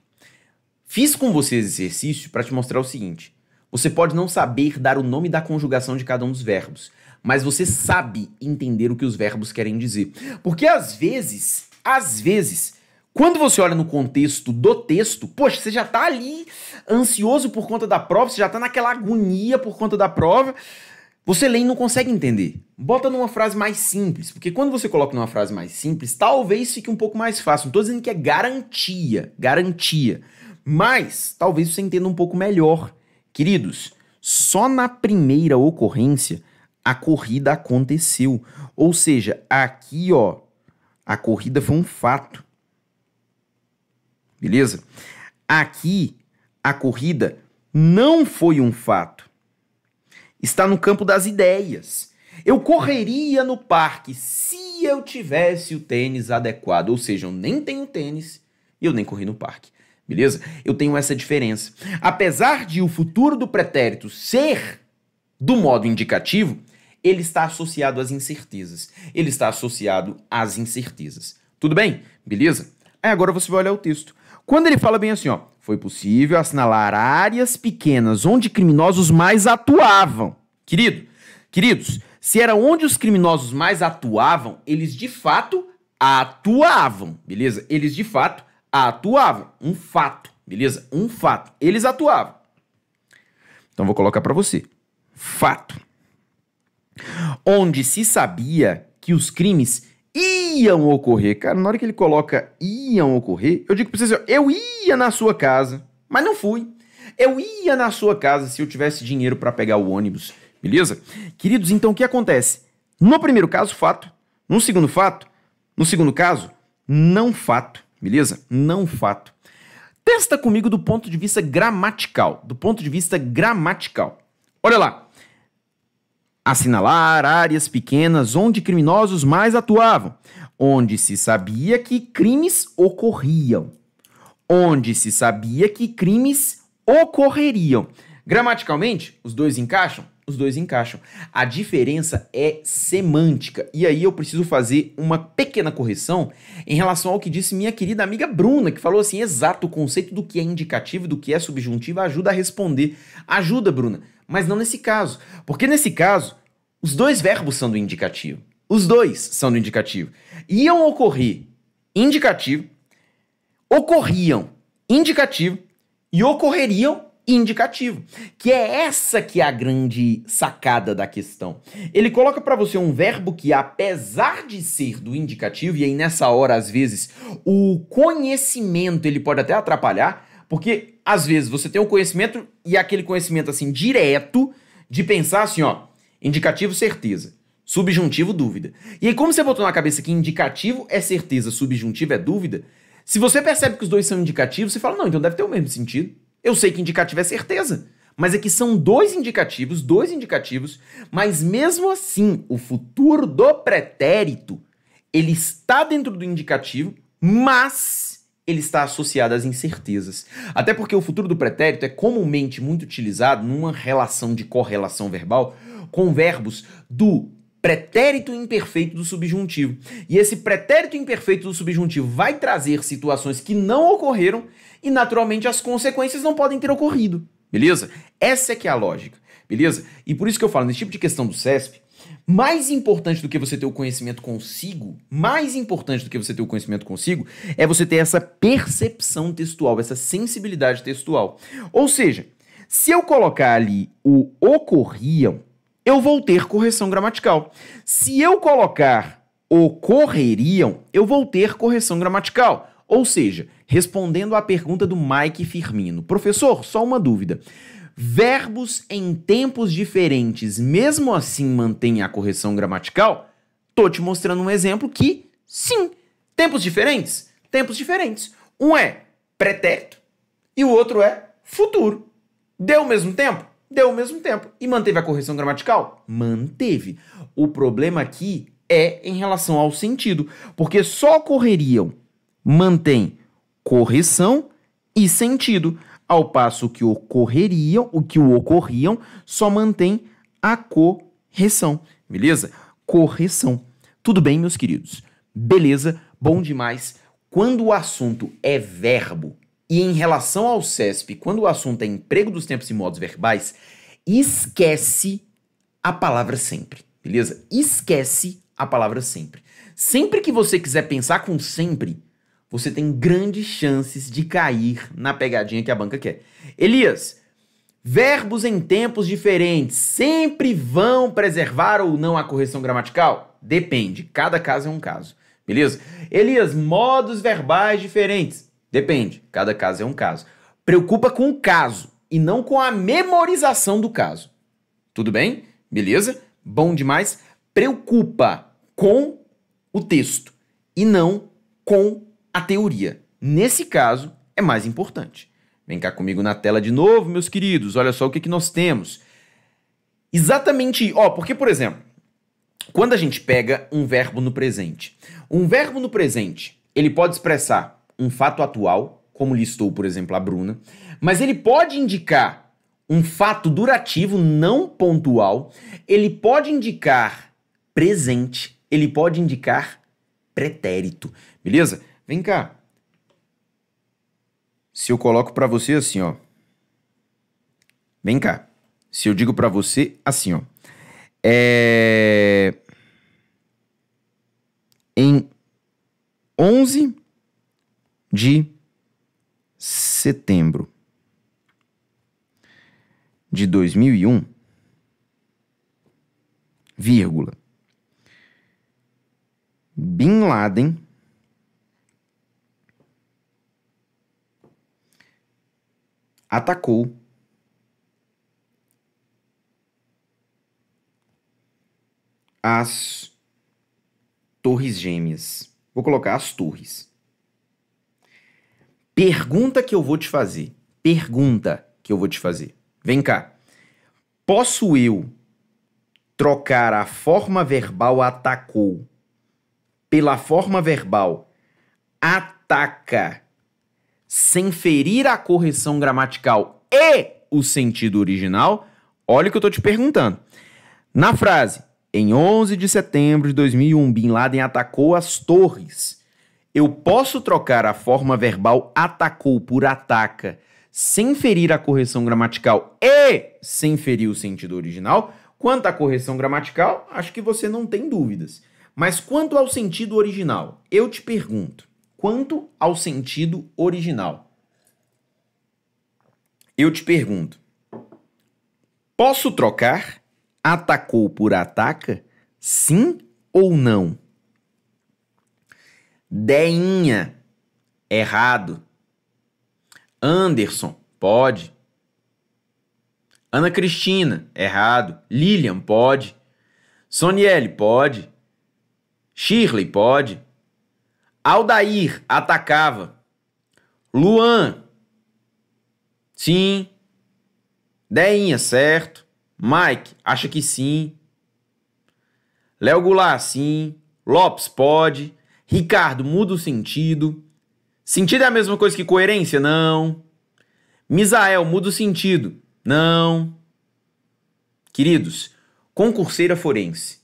Fiz com vocês esse exercício para te mostrar o seguinte: você pode não saber dar o nome da conjugação de cada um dos verbos, mas você sabe entender o que os verbos querem dizer. Porque às vezes, às vezes, quando você olha no contexto do texto, poxa, você já está ali ansioso por conta da prova, você já está naquela agonia por conta da prova. Você lê e não consegue entender. Bota numa frase mais simples, porque quando você coloca numa frase mais simples, talvez fique um pouco mais fácil. Não tô dizendo que é garantia, garantia. Mas talvez você entenda um pouco melhor. Queridos, só na primeira ocorrência a corrida aconteceu. Ou seja, aqui, ó, a corrida foi um fato beleza? Aqui, a corrida não foi um fato. Está no campo das ideias. Eu correria no parque se eu tivesse o tênis adequado. Ou seja, eu nem tenho tênis e eu nem corri no parque. Beleza? Eu tenho essa diferença. Apesar de o futuro do pretérito ser do modo indicativo, ele está associado às incertezas. Ele está associado às incertezas. Tudo bem? Beleza? Aí agora você vai olhar o texto. Quando ele fala bem assim, ó, foi possível assinalar áreas pequenas onde criminosos mais atuavam. Querido, queridos, se era onde os criminosos mais atuavam, eles de fato atuavam, beleza? Eles de fato atuavam, um fato, beleza? Um fato. Eles atuavam. Então vou colocar para você. Fato. Onde se sabia que os crimes iam ocorrer. Cara, na hora que ele coloca iam ocorrer, eu digo pra vocês, assim, eu ia na sua casa, mas não fui. Eu ia na sua casa se eu tivesse dinheiro para pegar o ônibus, beleza? Queridos, então o que acontece? No primeiro caso, fato. No segundo fato, no segundo caso, não fato, beleza? Não fato. Testa comigo do ponto de vista gramatical, do ponto de vista gramatical. Olha lá. Assinalar áreas pequenas onde criminosos mais atuavam onde se sabia que crimes ocorriam, onde se sabia que crimes ocorreriam. Gramaticalmente, os dois encaixam? Os dois encaixam. A diferença é semântica. E aí eu preciso fazer uma pequena correção em relação ao que disse minha querida amiga Bruna, que falou assim: exato, o conceito do que é indicativo e do que é subjuntivo ajuda a responder. Ajuda, Bruna, mas não nesse caso. Porque nesse caso, os dois verbos são do indicativo. Os dois são do indicativo. Iam ocorrer indicativo, ocorriam indicativo e ocorreriam indicativo, que é essa que é a grande sacada da questão. Ele coloca para você um verbo que apesar de ser do indicativo e aí nessa hora às vezes o conhecimento ele pode até atrapalhar, porque às vezes você tem um conhecimento e aquele conhecimento assim direto de pensar assim, ó, indicativo certeza. Subjuntivo, dúvida. E aí, como você botou na cabeça que indicativo é certeza, subjuntivo é dúvida, se você percebe que os dois são indicativos, você fala, não, então deve ter o mesmo sentido. Eu sei que indicativo é certeza. Mas é que são dois indicativos, dois indicativos, mas mesmo assim, o futuro do pretérito, ele está dentro do indicativo, mas ele está associado às incertezas. Até porque o futuro do pretérito é comumente muito utilizado numa relação de correlação verbal com verbos do pretérito imperfeito do subjuntivo. E esse pretérito imperfeito do subjuntivo vai trazer situações que não ocorreram e, naturalmente, as consequências não podem ter ocorrido. Beleza? Essa é que é a lógica. Beleza? E por isso que eu falo, nesse tipo de questão do CESP, mais importante do que você ter o conhecimento consigo, mais importante do que você ter o conhecimento consigo, é você ter essa percepção textual, essa sensibilidade textual. Ou seja, se eu colocar ali o ocorriam, eu vou ter correção gramatical. Se eu colocar ocorreriam, eu vou ter correção gramatical. Ou seja, respondendo à pergunta do Mike Firmino. Professor, só uma dúvida. Verbos em tempos diferentes, mesmo assim, mantêm a correção gramatical? Tô te mostrando um exemplo que sim. Tempos diferentes? Tempos diferentes. Um é pretérito e o outro é futuro. Deu o mesmo tempo? deu o mesmo tempo. E manteve a correção gramatical? Manteve. O problema aqui é em relação ao sentido, porque só ocorreriam mantém correção e sentido, ao passo que ocorreriam, o que o ocorriam só mantém a correção, beleza? Correção. Tudo bem, meus queridos? Beleza? Bom demais. Quando o assunto é verbo, e em relação ao CESP, quando o assunto é emprego dos tempos e modos verbais, esquece a palavra sempre, beleza? Esquece a palavra sempre. Sempre que você quiser pensar com sempre, você tem grandes chances de cair na pegadinha que a banca quer. Elias, verbos em tempos diferentes sempre vão preservar ou não a correção gramatical? Depende, cada caso é um caso, beleza? Elias, modos verbais diferentes Depende, cada caso é um caso. Preocupa com o caso e não com a memorização do caso. Tudo bem? Beleza? Bom demais. Preocupa com o texto e não com a teoria. Nesse caso, é mais importante. Vem cá comigo na tela de novo, meus queridos. Olha só o que, que nós temos. Exatamente. Ó, porque, por exemplo, quando a gente pega um verbo no presente, um verbo no presente, ele pode expressar um fato atual, como listou, por exemplo, a Bruna, mas ele pode indicar um fato durativo, não pontual, ele pode indicar presente, ele pode indicar pretérito, beleza? Vem cá. Se eu coloco para você assim, ó. Vem cá. Se eu digo para você assim, ó. É em 11 de setembro de 2001, vírgula, Bin Laden atacou as Torres Gêmeas. Vou colocar as torres. Pergunta que eu vou te fazer. Pergunta que eu vou te fazer. Vem cá. Posso eu trocar a forma verbal atacou pela forma verbal ataca sem ferir a correção gramatical e o sentido original? Olha o que eu estou te perguntando. Na frase, em 11 de setembro de 2001, Bin Laden atacou as torres eu posso trocar a forma verbal atacou por ataca sem ferir a correção gramatical e sem ferir o sentido original. Quanto à correção gramatical, acho que você não tem dúvidas. Mas quanto ao sentido original, eu te pergunto: quanto ao sentido original, eu te pergunto, posso trocar atacou por ataca? Sim ou não? Deinha, errado. Anderson, pode. Ana Cristina, errado. Lilian, pode. Soniele, pode. Shirley, pode. Aldair, atacava. Luan, sim. Deinha, certo. Mike, acha que sim. Léo Goulart, sim. Lopes, pode. Ricardo, muda o sentido. Sentido é a mesma coisa que coerência? Não. Misael, muda o sentido? Não. Queridos, concurseira forense.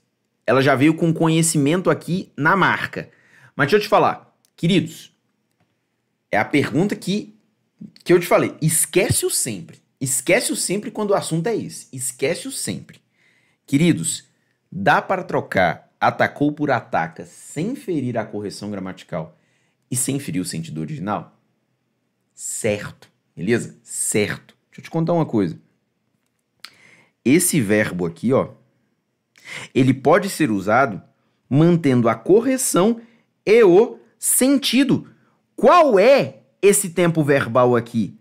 Ela já veio com conhecimento aqui na marca. Mas deixa eu te falar, queridos, é a pergunta que, que eu te falei. Esquece o sempre. Esquece o sempre quando o assunto é esse. Esquece o sempre. Queridos, dá para trocar atacou por ataca sem ferir a correção gramatical e sem ferir o sentido original? Certo, beleza? Certo. Deixa eu te contar uma coisa. Esse verbo aqui, ó, ele pode ser usado mantendo a correção e o sentido. Qual é esse tempo verbal aqui?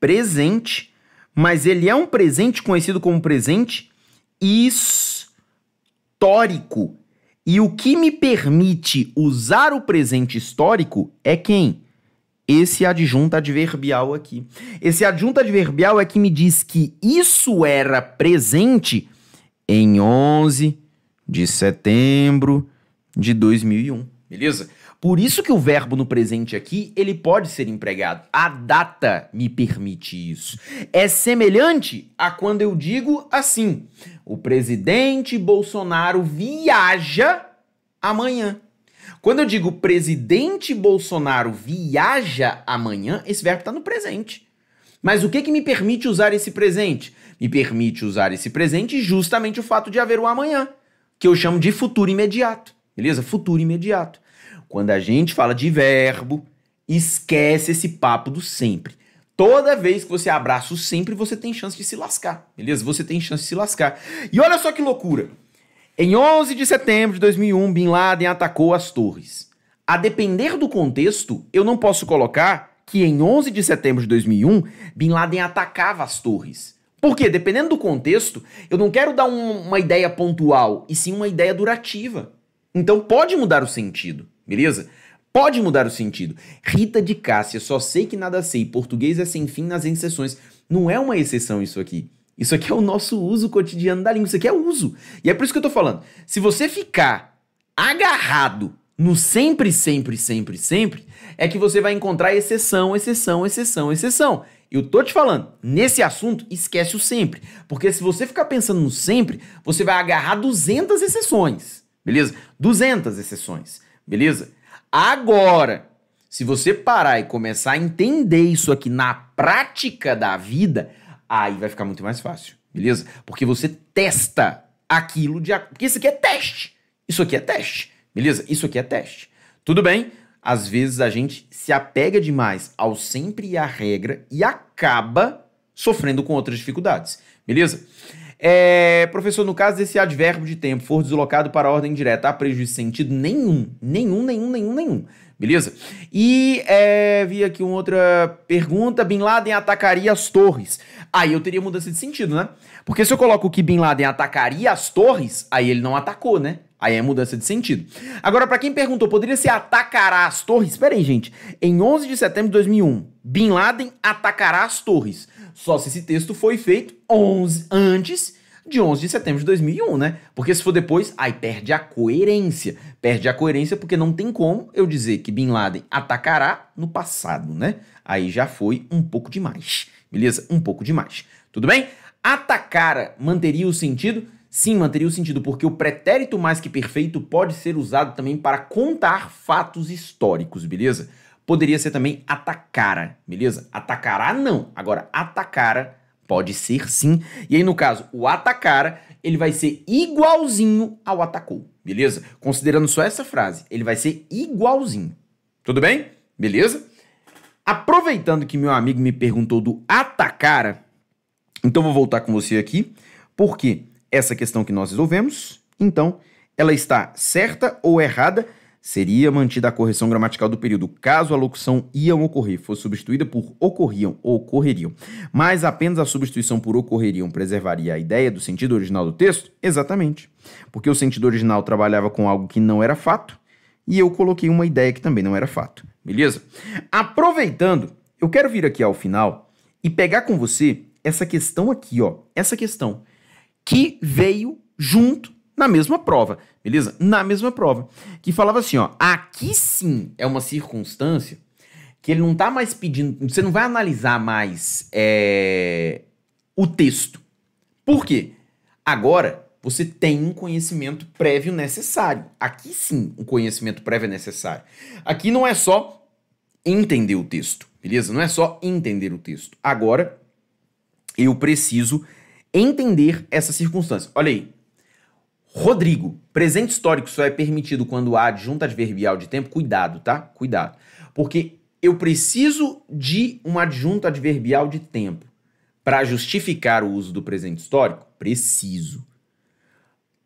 Presente, mas ele é um presente conhecido como presente histórico. E o que me permite usar o presente histórico é quem? Esse adjunto adverbial aqui. Esse adjunto adverbial é que me diz que isso era presente em 11 de setembro de 2001, beleza? Por isso que o verbo no presente aqui, ele pode ser empregado. A data me permite isso. É semelhante a quando eu digo assim: o presidente Bolsonaro viaja amanhã. Quando eu digo presidente Bolsonaro viaja amanhã, esse verbo está no presente. Mas o que, que me permite usar esse presente? Me permite usar esse presente justamente o fato de haver o amanhã, que eu chamo de futuro imediato. Beleza? Futuro imediato. Quando a gente fala de verbo, esquece esse papo do sempre. Toda vez que você abraça o sempre, você tem chance de se lascar, beleza? Você tem chance de se lascar. E olha só que loucura. Em 11 de setembro de 2001, Bin Laden atacou as torres. A depender do contexto, eu não posso colocar que em 11 de setembro de 2001, Bin Laden atacava as torres. Porque, dependendo do contexto, eu não quero dar um, uma ideia pontual, e sim uma ideia durativa. Então pode mudar o sentido beleza? Pode mudar o sentido. Rita de Cássia, só sei que nada sei, português é sem fim nas exceções. Não é uma exceção isso aqui. Isso aqui é o nosso uso cotidiano da língua, isso aqui é uso. E é por isso que eu tô falando. Se você ficar agarrado no sempre, sempre, sempre, sempre, é que você vai encontrar exceção, exceção, exceção, exceção. Eu tô te falando, nesse assunto, esquece o sempre. Porque se você ficar pensando no sempre, você vai agarrar 200 exceções, beleza? 200 exceções beleza? Agora, se você parar e começar a entender isso aqui na prática da vida, aí vai ficar muito mais fácil, beleza? Porque você testa aquilo de. Porque isso aqui é teste. Isso aqui é teste, beleza? Isso aqui é teste. Tudo bem? Às vezes a gente se apega demais ao sempre e à regra e acaba sofrendo com outras dificuldades, beleza? É, professor, no caso desse advérbio de tempo for deslocado para a ordem direta, há prejuízo de sentido nenhum. Nenhum, nenhum, nenhum, nenhum. Beleza? E é, vi aqui uma outra pergunta. Bin Laden atacaria as torres. Aí eu teria mudança de sentido, né? Porque se eu coloco que Bin Laden atacaria as torres, aí ele não atacou, né? Aí é mudança de sentido. Agora, para quem perguntou, poderia ser atacará as torres? Espera aí, gente. Em 11 de setembro de 2001, Bin Laden atacará as torres só se esse texto foi feito 11 antes de 11 de setembro de 2001, né? Porque se for depois, aí perde a coerência. Perde a coerência porque não tem como eu dizer que Bin Laden atacará no passado, né? Aí já foi um pouco demais, beleza? Um pouco demais. Tudo bem? Atacara manteria o sentido? Sim, manteria o sentido, porque o pretérito mais que perfeito pode ser usado também para contar fatos históricos, beleza? poderia ser também atacara, beleza? Atacará não, agora atacara pode ser sim. E aí no caso, o atacara, ele vai ser igualzinho ao atacou, beleza? Considerando só essa frase, ele vai ser igualzinho. Tudo bem? Beleza? Aproveitando que meu amigo me perguntou do atacara, então vou voltar com você aqui, porque essa questão que nós resolvemos, então, ela está certa ou errada seria mantida a correção gramatical do período caso a locução iam ocorrer fosse substituída por ocorriam ou ocorreriam. Mas apenas a substituição por ocorreriam preservaria a ideia do sentido original do texto? Exatamente. Porque o sentido original trabalhava com algo que não era fato e eu coloquei uma ideia que também não era fato. Beleza? Aproveitando, eu quero vir aqui ao final e pegar com você essa questão aqui, ó, essa questão que veio junto na mesma prova, beleza? Na mesma prova. Que falava assim, ó, aqui sim é uma circunstância que ele não tá mais pedindo, você não vai analisar mais é, o texto. Por quê? Agora você tem um conhecimento prévio necessário. Aqui sim, um conhecimento prévio é necessário. Aqui não é só entender o texto, beleza? Não é só entender o texto. Agora eu preciso entender essa circunstância. Olha aí, Rodrigo, presente histórico só é permitido quando há adjunta adverbial de tempo. Cuidado, tá? Cuidado. Porque eu preciso de um adjunto adverbial de tempo para justificar o uso do presente histórico? Preciso.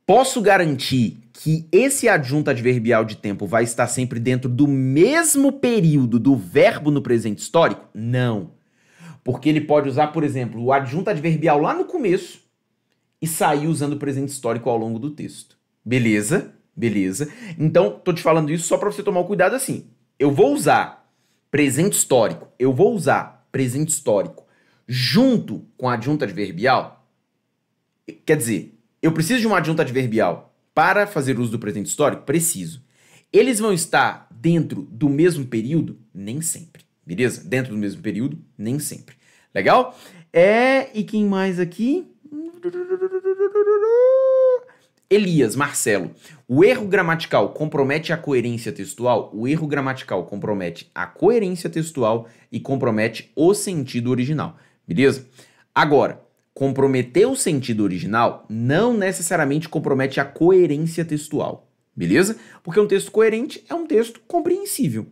Posso garantir que esse adjunto adverbial de tempo vai estar sempre dentro do mesmo período do verbo no presente histórico? Não. Porque ele pode usar, por exemplo, o adjunto adverbial lá no começo e sair usando o presente histórico ao longo do texto. Beleza? Beleza? Então, tô te falando isso só para você tomar cuidado assim. Eu vou usar presente histórico, eu vou usar presente histórico junto com adjunta adverbial. Quer dizer, eu preciso de uma adjunta adverbial para fazer uso do presente histórico? Preciso. Eles vão estar dentro do mesmo período? Nem sempre. Beleza? Dentro do mesmo período? Nem sempre. Legal? É, e quem mais aqui? Elias, Marcelo, o erro gramatical compromete a coerência textual? O erro gramatical compromete a coerência textual e compromete o sentido original, beleza? Agora, comprometer o sentido original não necessariamente compromete a coerência textual, beleza? Porque um texto coerente é um texto compreensível.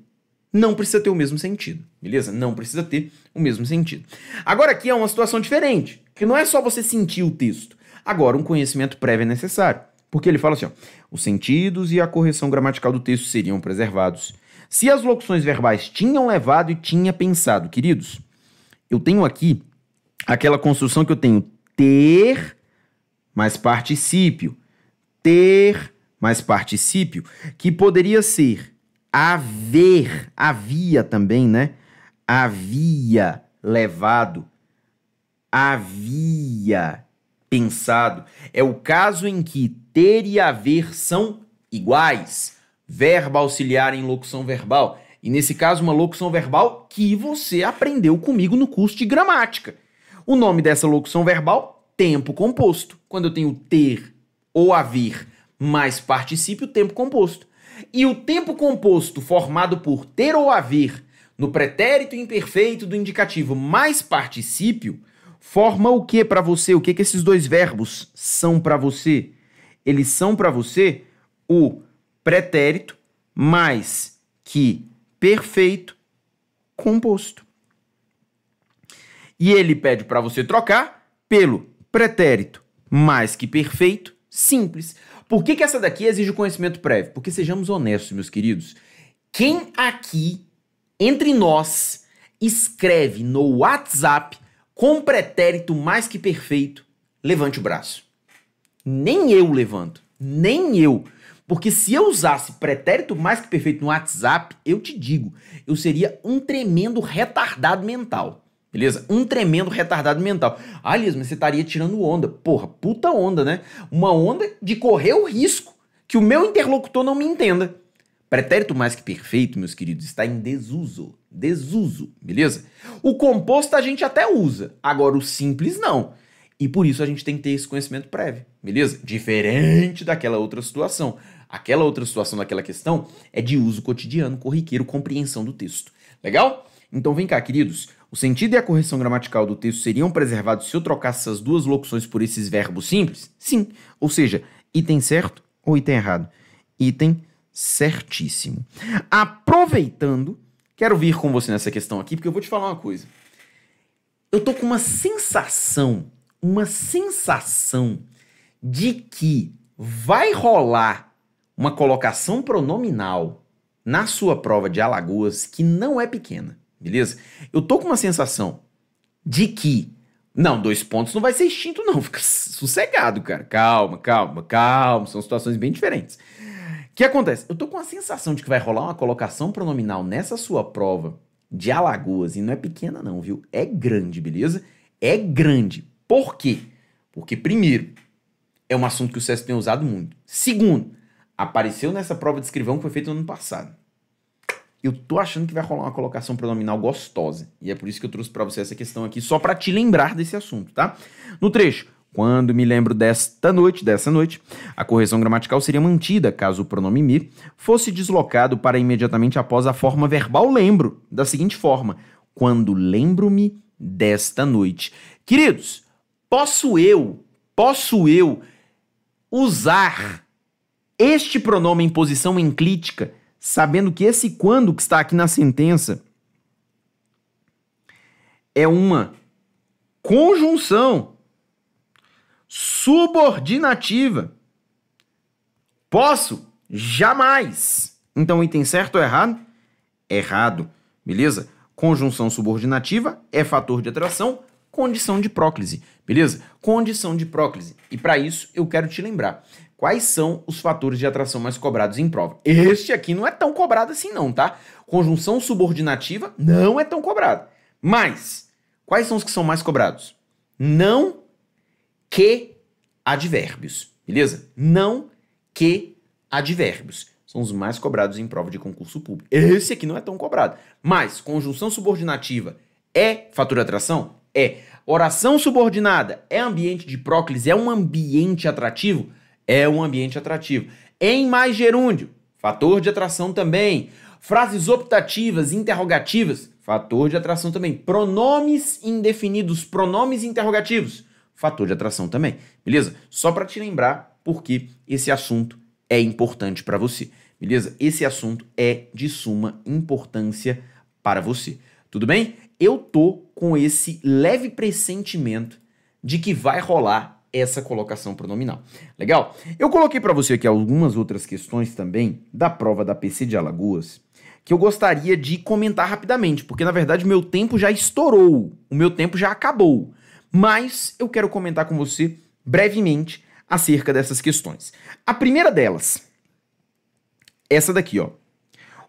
Não precisa ter o mesmo sentido, beleza? Não precisa ter o mesmo sentido. Agora aqui é uma situação diferente, que não é só você sentir o texto. Agora, um conhecimento prévio é necessário. Porque ele fala assim: ó, os sentidos e a correção gramatical do texto seriam preservados. Se as locuções verbais tinham levado e tinha pensado, queridos, eu tenho aqui aquela construção que eu tenho ter mais particípio, ter mais particípio, que poderia ser haver, havia também, né? Havia levado, havia pensado. É o caso em que ter e haver são iguais. Verbo auxiliar em locução verbal. E nesse caso, uma locução verbal que você aprendeu comigo no curso de gramática. O nome dessa locução verbal, tempo composto. Quando eu tenho ter ou haver mais participio tempo composto. E o tempo composto formado por ter ou haver no pretérito imperfeito do indicativo mais participio forma o que para você? O que, que esses dois verbos são para você? eles são para você o pretérito mais que perfeito composto. E ele pede para você trocar pelo pretérito mais que perfeito simples. Por que, que essa daqui exige conhecimento prévio? Porque sejamos honestos, meus queridos. Quem aqui, entre nós, escreve no WhatsApp com pretérito mais que perfeito, levante o braço. Nem eu levanto. Nem eu. Porque se eu usasse pretérito mais que perfeito no WhatsApp, eu te digo, eu seria um tremendo retardado mental. Beleza? Um tremendo retardado mental. Ah, Liz, mas você estaria tirando onda. Porra, puta onda, né? Uma onda de correr o risco que o meu interlocutor não me entenda. Pretérito mais que perfeito, meus queridos, está em desuso. Desuso, beleza? O composto a gente até usa, agora o simples não. E por isso a gente tem que ter esse conhecimento prévio, beleza? Diferente daquela outra situação. Aquela outra situação daquela questão é de uso cotidiano, corriqueiro, compreensão do texto. Legal? Então vem cá, queridos. O sentido e a correção gramatical do texto seriam preservados se eu trocasse essas duas locuções por esses verbos simples? Sim. Ou seja, item certo ou item errado? Item certíssimo. Aproveitando, quero vir com você nessa questão aqui, porque eu vou te falar uma coisa. Eu tô com uma sensação uma sensação de que vai rolar uma colocação pronominal na sua prova de Alagoas que não é pequena, beleza? Eu tô com uma sensação de que não, dois pontos não vai ser extinto, não. Fica sossegado, cara. Calma, calma, calma. São situações bem diferentes. O que acontece? Eu tô com a sensação de que vai rolar uma colocação pronominal nessa sua prova de Alagoas. E não é pequena, não, viu? É grande, beleza? É grande. Por quê? Porque, primeiro, é um assunto que o César tem usado muito. Segundo, apareceu nessa prova de escrivão que foi feita no ano passado. Eu tô achando que vai rolar uma colocação pronominal gostosa. E é por isso que eu trouxe para você essa questão aqui, só para te lembrar desse assunto, tá? No trecho, quando me lembro desta noite, dessa noite, a correção gramatical seria mantida caso o pronome me fosse deslocado para imediatamente após a forma verbal lembro, da seguinte forma: quando lembro-me desta noite. Queridos, Posso eu, posso eu usar este pronome em posição enclítica, sabendo que esse quando que está aqui na sentença é uma conjunção subordinativa. Posso? Jamais. Então, item certo ou errado? Errado. Beleza? Conjunção subordinativa é fator de atração, condição de próclise, beleza? Condição de próclise. E para isso eu quero te lembrar quais são os fatores de atração mais cobrados em prova. Este aqui não é tão cobrado assim não, tá? Conjunção subordinativa não é tão cobrado. Mas quais são os que são mais cobrados? Não que advérbios, beleza? Não que advérbios são os mais cobrados em prova de concurso público. Esse aqui não é tão cobrado. Mas conjunção subordinativa é fator de atração? É oração subordinada? É ambiente de próclise? É um ambiente atrativo? É um ambiente atrativo. Em mais gerúndio? Fator de atração também. Frases optativas, interrogativas? Fator de atração também. Pronomes indefinidos, pronomes interrogativos? Fator de atração também. Beleza? Só para te lembrar porque esse assunto é importante para você. Beleza? Esse assunto é de suma importância para você. Tudo bem? eu tô com esse leve pressentimento de que vai rolar essa colocação pronominal. Legal? Eu coloquei para você aqui algumas outras questões também da prova da PC de Alagoas que eu gostaria de comentar rapidamente, porque na verdade meu tempo já estourou, o meu tempo já acabou. Mas eu quero comentar com você brevemente acerca dessas questões. A primeira delas, essa daqui, ó.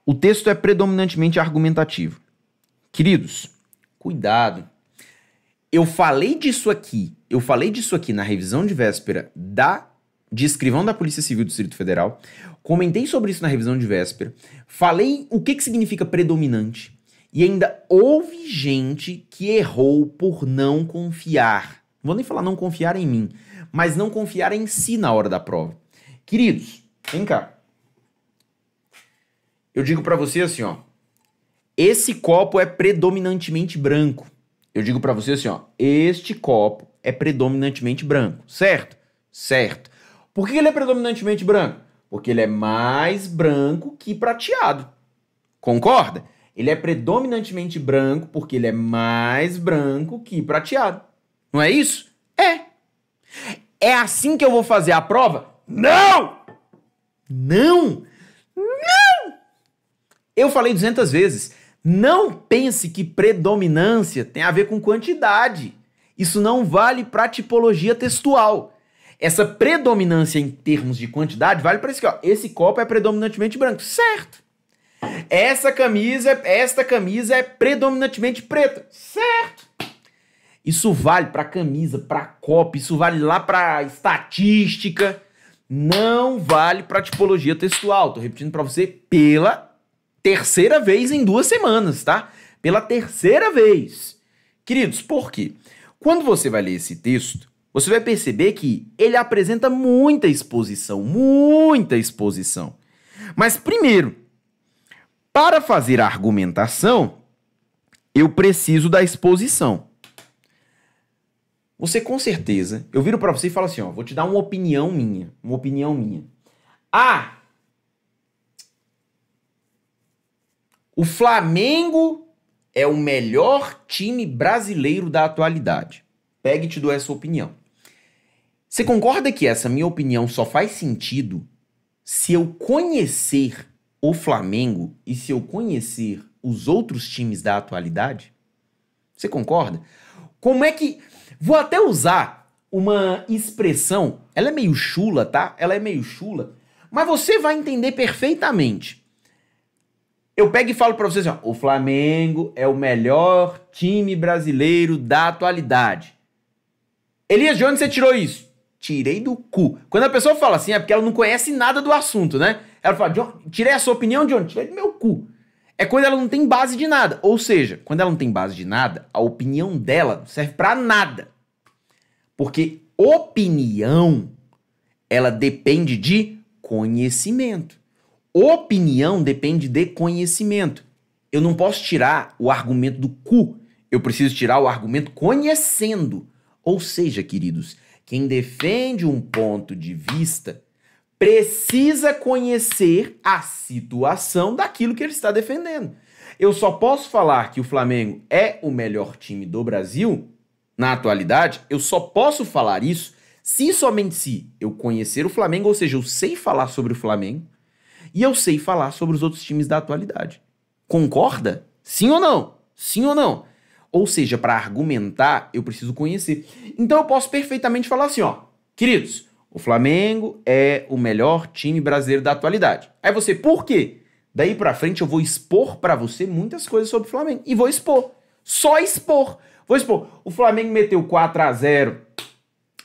O texto é predominantemente argumentativo. Queridos, Cuidado. Eu falei disso aqui, eu falei disso aqui na revisão de véspera da de escrivão da Polícia Civil do Distrito Federal. Comentei sobre isso na revisão de véspera. Falei o que, que significa predominante. E ainda houve gente que errou por não confiar. Não vou nem falar não confiar em mim, mas não confiar em si na hora da prova. Queridos, vem cá. Eu digo para você assim, ó. Esse copo é predominantemente branco. Eu digo para você assim, ó, este copo é predominantemente branco, certo? Certo. Por que ele é predominantemente branco? Porque ele é mais branco que prateado. Concorda? Ele é predominantemente branco porque ele é mais branco que prateado. Não é isso? É. É assim que eu vou fazer a prova? Não! Não! Não! Eu falei 200 vezes. Não pense que predominância tem a ver com quantidade. Isso não vale para tipologia textual. Essa predominância em termos de quantidade vale para isso aqui, ó. Esse copo é predominantemente branco, certo? Essa camisa, esta camisa é predominantemente preta, certo? Isso vale para camisa, para copo, isso vale lá para estatística. Não vale para tipologia textual. Tô repetindo para você pela Terceira vez em duas semanas, tá? Pela terceira vez. Queridos, por quê? Quando você vai ler esse texto, você vai perceber que ele apresenta muita exposição, muita exposição. Mas primeiro, para fazer a argumentação, eu preciso da exposição. Você com certeza, eu viro para você e falo assim, ó, vou te dar uma opinião minha, uma opinião minha. Ah, O Flamengo é o melhor time brasileiro da atualidade. Pegue e te dou essa opinião. Você concorda que essa minha opinião só faz sentido se eu conhecer o Flamengo e se eu conhecer os outros times da atualidade? Você concorda? Como é que. Vou até usar uma expressão, ela é meio chula, tá? Ela é meio chula, mas você vai entender perfeitamente eu pego e falo para vocês, assim, ó, o Flamengo é o melhor time brasileiro da atualidade. Elias de onde você tirou isso? Tirei do cu. Quando a pessoa fala assim, é porque ela não conhece nada do assunto, né? Ela fala, tirei a sua opinião de onde? Tirei do meu cu. É quando ela não tem base de nada. Ou seja, quando ela não tem base de nada, a opinião dela não serve para nada. Porque opinião, ela depende de conhecimento. Opinião depende de conhecimento. Eu não posso tirar o argumento do cu. Eu preciso tirar o argumento conhecendo. Ou seja, queridos, quem defende um ponto de vista precisa conhecer a situação daquilo que ele está defendendo. Eu só posso falar que o Flamengo é o melhor time do Brasil na atualidade, eu só posso falar isso se somente se eu conhecer o Flamengo, ou seja, eu sei falar sobre o Flamengo, e eu sei falar sobre os outros times da atualidade. Concorda? Sim ou não? Sim ou não? Ou seja, para argumentar, eu preciso conhecer. Então eu posso perfeitamente falar assim, ó, queridos, o Flamengo é o melhor time brasileiro da atualidade. Aí você, por quê? Daí para frente eu vou expor para você muitas coisas sobre o Flamengo e vou expor. Só expor. Vou expor. O Flamengo meteu 4 a 0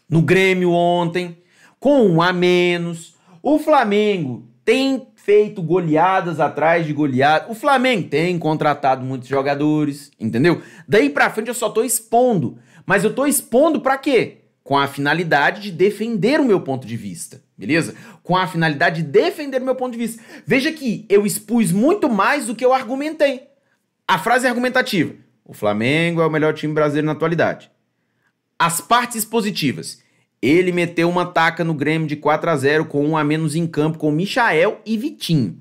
no Grêmio ontem com um a menos. O Flamengo tem feito goleadas atrás de goleadas. O Flamengo tem contratado muitos jogadores, entendeu? Daí pra frente eu só tô expondo. Mas eu tô expondo para quê? Com a finalidade de defender o meu ponto de vista, beleza? Com a finalidade de defender o meu ponto de vista. Veja que eu expus muito mais do que eu argumentei. A frase é argumentativa. O Flamengo é o melhor time brasileiro na atualidade. As partes positivas. Ele meteu uma taca no Grêmio de 4 a 0 com um a menos em campo com Michael e Vitinho.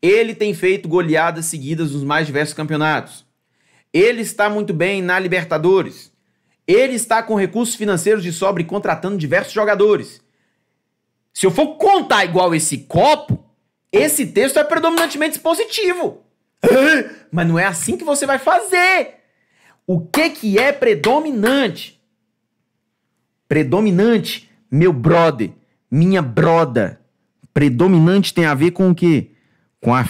Ele tem feito goleadas seguidas nos mais diversos campeonatos. Ele está muito bem na Libertadores. Ele está com recursos financeiros de sobra e contratando diversos jogadores. Se eu for contar igual esse copo, esse texto é predominantemente positivo. Mas não é assim que você vai fazer. O que que é predominante? Predominante, meu brother, minha broda. Predominante tem a ver com o quê? Com a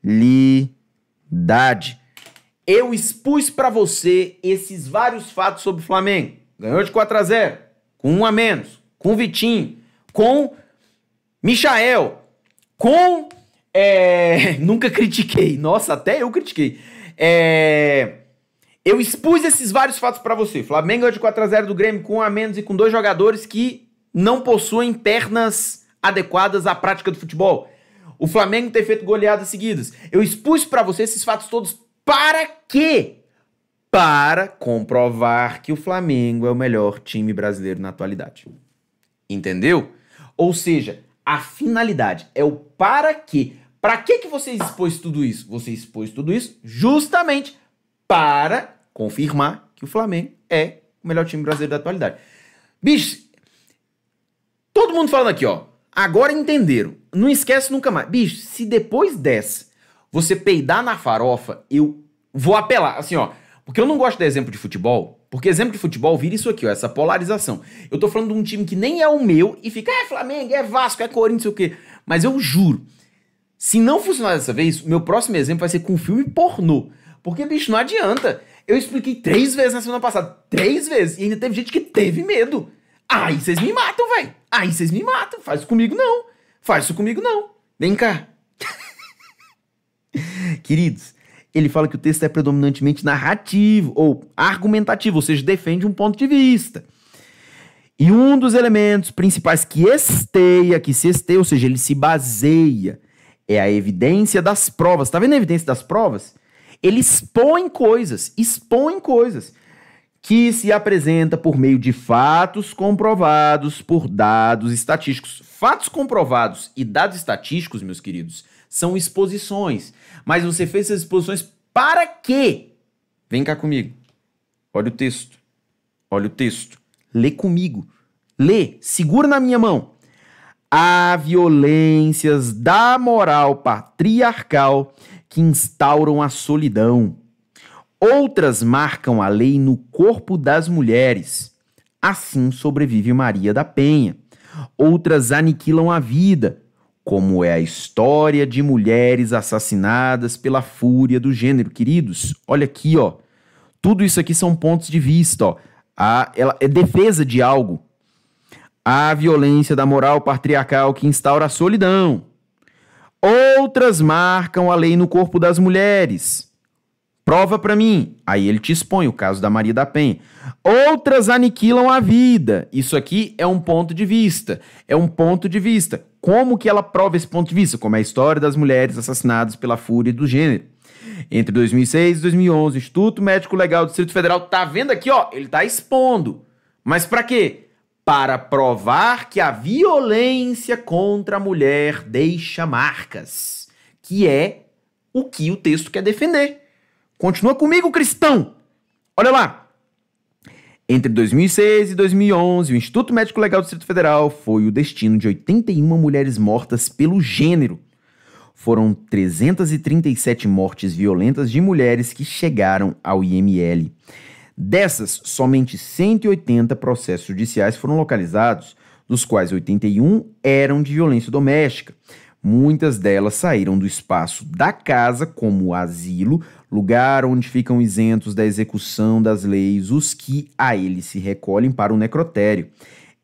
finalidade. Eu expus para você esses vários fatos sobre o Flamengo. Ganhou de 4 a 0, com um a menos, com Vitinho, com Michael, com é, nunca critiquei. Nossa, até eu critiquei. É, eu expus esses vários fatos para você. Flamengo é de 4 a 0 do Grêmio com um a menos e com dois jogadores que não possuem pernas adequadas à prática do futebol. O Flamengo ter feito goleadas seguidas. Eu expus para você esses fatos todos para quê? Para comprovar que o Flamengo é o melhor time brasileiro na atualidade. Entendeu? Ou seja, a finalidade é o para quê? Para que que você expôs tudo isso? Você expôs tudo isso justamente para confirmar que o Flamengo é o melhor time brasileiro da atualidade. Bicho, todo mundo falando aqui, ó. Agora entenderam. Não esquece nunca mais. Bicho, se depois dessa você peidar na farofa, eu vou apelar. Assim, ó. Porque eu não gosto de exemplo de futebol. Porque exemplo de futebol vira isso aqui, ó. Essa polarização. Eu tô falando de um time que nem é o meu e fica, é Flamengo, é Vasco, é Corinthians, sei o quê. Mas eu juro. Se não funcionar dessa vez, o meu próximo exemplo vai ser com filme pornô. Porque, bicho, não adianta. Eu expliquei três vezes na semana passada. Três vezes. E ainda teve gente que teve medo. Aí vocês me matam, velho. Aí vocês me matam. Faz isso comigo, não. Faz isso comigo, não. Vem cá. Queridos, ele fala que o texto é predominantemente narrativo ou argumentativo, ou seja, defende um ponto de vista. E um dos elementos principais que esteia, que se esteia, ou seja, ele se baseia, é a evidência das provas. Tá vendo a evidência das provas? Ele expõe coisas, expõe coisas que se apresenta por meio de fatos comprovados por dados estatísticos. Fatos comprovados e dados estatísticos, meus queridos, são exposições. Mas você fez essas exposições para quê? Vem cá comigo. Olha o texto. Olha o texto. Lê comigo. Lê, segura na minha mão. Há violências da moral patriarcal que instauram a solidão. Outras marcam a lei no corpo das mulheres. Assim sobrevive Maria da Penha. Outras aniquilam a vida, como é a história de mulheres assassinadas pela fúria do gênero. Queridos, olha aqui, ó. Tudo isso aqui são pontos de vista, ó. A, ela é defesa de algo. A violência da moral patriarcal que instaura a solidão. Outras marcam a lei no corpo das mulheres. Prova para mim. Aí ele te expõe o caso da Maria da Penha. Outras aniquilam a vida. Isso aqui é um ponto de vista. É um ponto de vista. Como que ela prova esse ponto de vista? Como é a história das mulheres assassinadas pela fúria do gênero. Entre 2006 e 2011, Instituto Médico Legal do Distrito Federal tá vendo aqui, ó, ele tá expondo. Mas para quê? para provar que a violência contra a mulher deixa marcas, que é o que o texto quer defender. Continua comigo, cristão. Olha lá. Entre 2006 e 2011, o Instituto Médico Legal do Distrito Federal foi o destino de 81 mulheres mortas pelo gênero. Foram 337 mortes violentas de mulheres que chegaram ao IML. Dessas, somente 180 processos judiciais foram localizados, dos quais 81 eram de violência doméstica. Muitas delas saíram do espaço da casa, como asilo, lugar onde ficam isentos da execução das leis os que a eles se recolhem para o necrotério.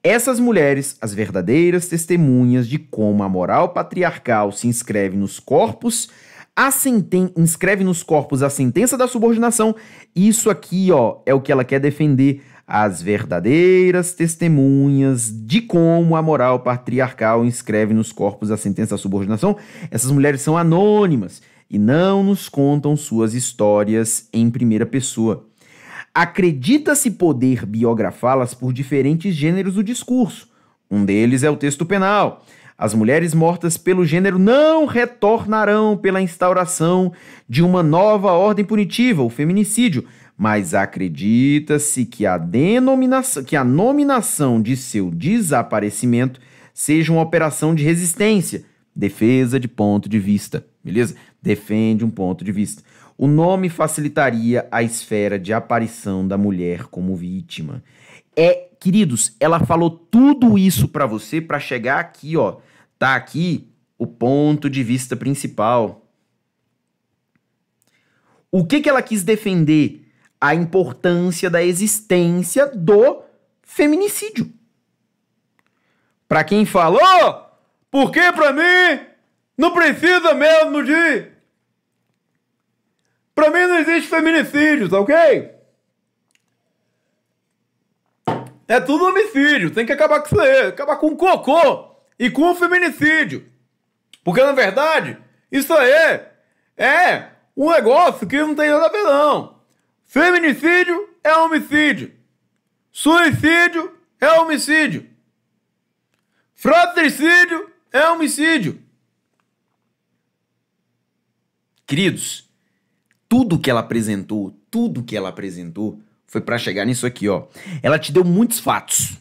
Essas mulheres, as verdadeiras testemunhas de como a moral patriarcal se inscreve nos corpos a senten inscreve nos corpos a sentença da subordinação. Isso aqui, ó, é o que ela quer defender as verdadeiras testemunhas de como a moral patriarcal inscreve nos corpos a sentença da subordinação. Essas mulheres são anônimas e não nos contam suas histórias em primeira pessoa. Acredita-se poder biografá-las por diferentes gêneros do discurso. Um deles é o texto penal. As mulheres mortas pelo gênero não retornarão pela instauração de uma nova ordem punitiva, o feminicídio, mas acredita-se que a denominação, que a nominação de seu desaparecimento seja uma operação de resistência, defesa de ponto de vista, beleza? Defende um ponto de vista. O nome facilitaria a esfera de aparição da mulher como vítima. É, queridos, ela falou tudo isso para você para chegar aqui, ó, Tá aqui o ponto de vista principal. O que, que ela quis defender? A importância da existência do feminicídio. Para quem falou, porque para mim não precisa mesmo de. Para mim não existe feminicídio, tá ok? É tudo homicídio, tem que acabar com isso aí, acabar com cocô e com o feminicídio. Porque, na verdade, isso aí é um negócio que não tem nada a ver, não. Feminicídio é homicídio. Suicídio é homicídio. Fratricídio é homicídio. Queridos, tudo que ela apresentou, tudo que ela apresentou foi para chegar nisso aqui, ó. Ela te deu muitos fatos.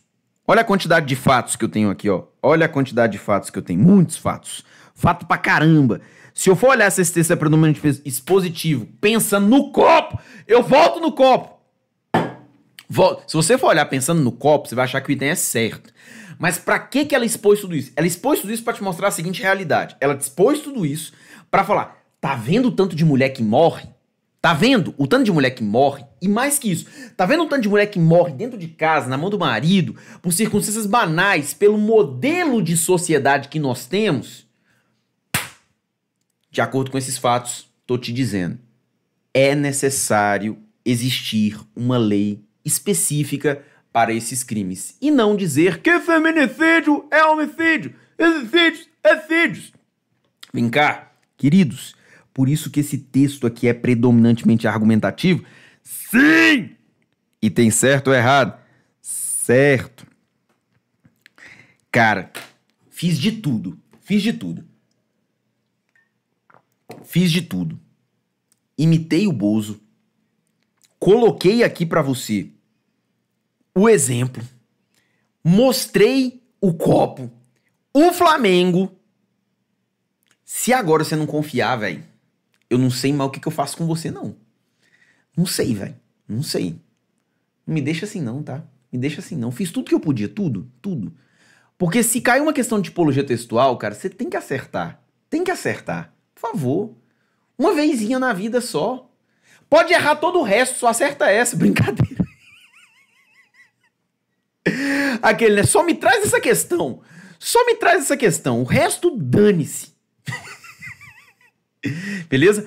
Olha a quantidade de fatos que eu tenho aqui, ó. Olha a quantidade de fatos que eu tenho. Muitos fatos. Fato pra caramba. Se eu for olhar essa esse para é predominante expositivo, pensando no copo, eu volto no copo. Se você for olhar pensando no copo, você vai achar que o item é certo. Mas para que que ela expôs tudo isso? Ela expôs tudo isso para te mostrar a seguinte realidade. Ela expôs tudo isso para falar: tá vendo o tanto de mulher que morre? Tá vendo o tanto de mulher que morre? E mais que isso, tá vendo o tanto de mulher que morre dentro de casa, na mão do marido, por circunstâncias banais, pelo modelo de sociedade que nós temos? De acordo com esses fatos, tô te dizendo. É necessário existir uma lei específica para esses crimes. E não dizer que feminicídio é homicídio, homicídios é sídios. Vem cá, queridos. Por isso que esse texto aqui é predominantemente argumentativo. Sim! E tem certo ou errado? Certo. Cara, fiz de tudo. Fiz de tudo. Fiz de tudo. Imitei o Bozo. Coloquei aqui para você o exemplo. Mostrei o copo. O Flamengo. Se agora você não confiar, velho eu não sei mal o que, que eu faço com você, não. Não sei, velho. Não sei. Não me deixa assim, não, tá? Me deixa assim, não. Fiz tudo que eu podia, tudo, tudo. Porque se cai uma questão de tipologia textual, cara, você tem que acertar. Tem que acertar. Por favor. Uma vezinha na vida só. Pode errar todo o resto, só acerta essa. Brincadeira. Aquele, né? Só me traz essa questão. Só me traz essa questão. O resto, dane-se. Beleza?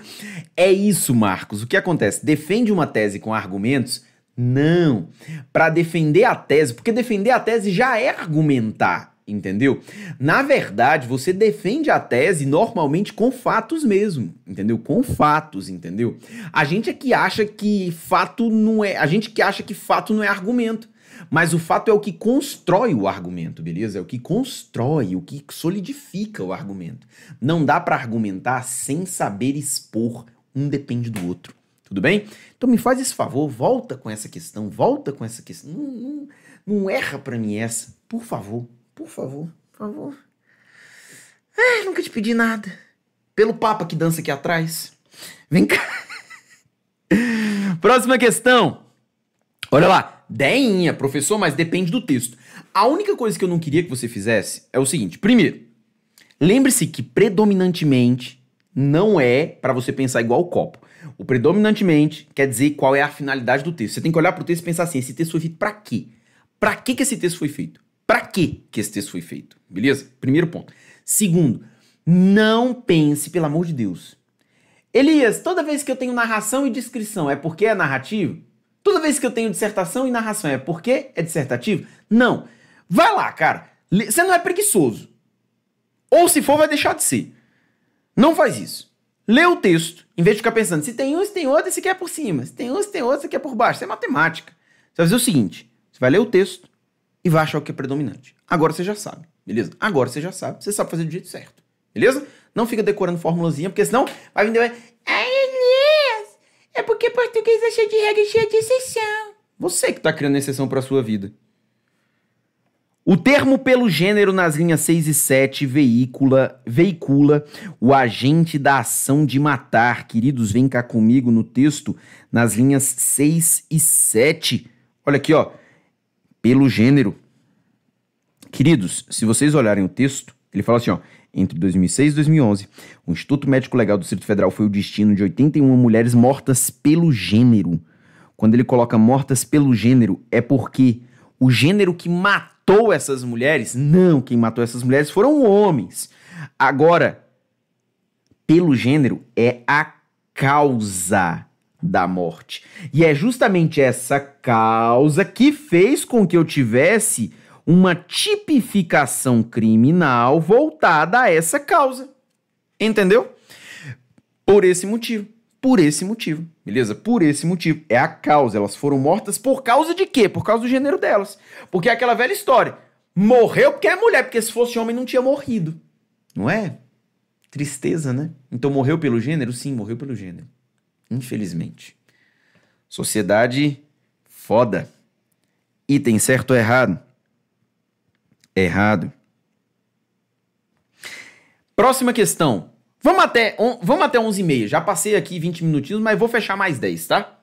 É isso, Marcos. O que acontece? Defende uma tese com argumentos? Não. Para defender a tese, porque defender a tese já é argumentar, entendeu? Na verdade, você defende a tese normalmente com fatos mesmo, entendeu? Com fatos, entendeu? A gente é que acha que fato não é, a gente que acha que fato não é argumento. Mas o fato é o que constrói o argumento, beleza? É o que constrói, o que solidifica o argumento. Não dá para argumentar sem saber expor. Um depende do outro. Tudo bem? Então me faz esse favor, volta com essa questão, volta com essa questão. Não, não, não erra para mim essa. Por favor, por favor, por favor. Ah, nunca te pedi nada. Pelo papa que dança aqui atrás. Vem cá. Próxima questão. Olha lá. Deinha, professor, mas depende do texto. A única coisa que eu não queria que você fizesse é o seguinte: primeiro, lembre-se que predominantemente não é para você pensar igual o copo. O predominantemente quer dizer qual é a finalidade do texto. Você tem que olhar para o texto e pensar assim: esse texto foi feito para quê? Para que que esse texto foi feito? Para que que esse texto foi feito? Beleza? Primeiro ponto. Segundo, não pense, pelo amor de Deus. Elias, toda vez que eu tenho narração e descrição, é porque é narrativo? Toda vez que eu tenho dissertação e narração, é porque é dissertativo? Não. Vai lá, cara. Você não é preguiçoso. Ou se for, vai deixar de ser. Não faz isso. Lê o texto, em vez de ficar pensando se tem um, se tem outro, se quer é por cima. Se tem um, se tem outro, se quer é por baixo. Isso é matemática. Você vai fazer o seguinte: você vai ler o texto e vai achar o que é predominante. Agora você já sabe, beleza? Agora você já sabe, você sabe fazer do jeito certo, beleza? Não fica decorando formulazinha, porque senão vai vender. Ai, porque português é cheio de regra e cheio de exceção. Você que está criando exceção para sua vida. O termo pelo gênero nas linhas 6 e 7 veicula, veicula o agente da ação de matar. Queridos, vem cá comigo no texto, nas linhas 6 e 7. Olha aqui, ó. Pelo gênero. Queridos, se vocês olharem o texto, ele fala assim, ó. Entre 2006 e 2011, o Instituto Médico Legal do Distrito Federal foi o destino de 81 mulheres mortas pelo gênero. Quando ele coloca mortas pelo gênero, é porque o gênero que matou essas mulheres, não, quem matou essas mulheres foram homens. Agora, pelo gênero é a causa da morte. E é justamente essa causa que fez com que eu tivesse uma tipificação criminal voltada a essa causa. Entendeu? Por esse motivo. Por esse motivo, beleza? Por esse motivo. É a causa. Elas foram mortas por causa de quê? Por causa do gênero delas. Porque é aquela velha história. Morreu porque é mulher, porque se fosse homem não tinha morrido. Não é? Tristeza, né? Então morreu pelo gênero? Sim, morreu pelo gênero. Infelizmente. Sociedade foda. Item certo ou errado? errado. Próxima questão. Vamos até, vamos até 11h30. Já passei aqui 20 minutinhos, mas vou fechar mais 10, tá?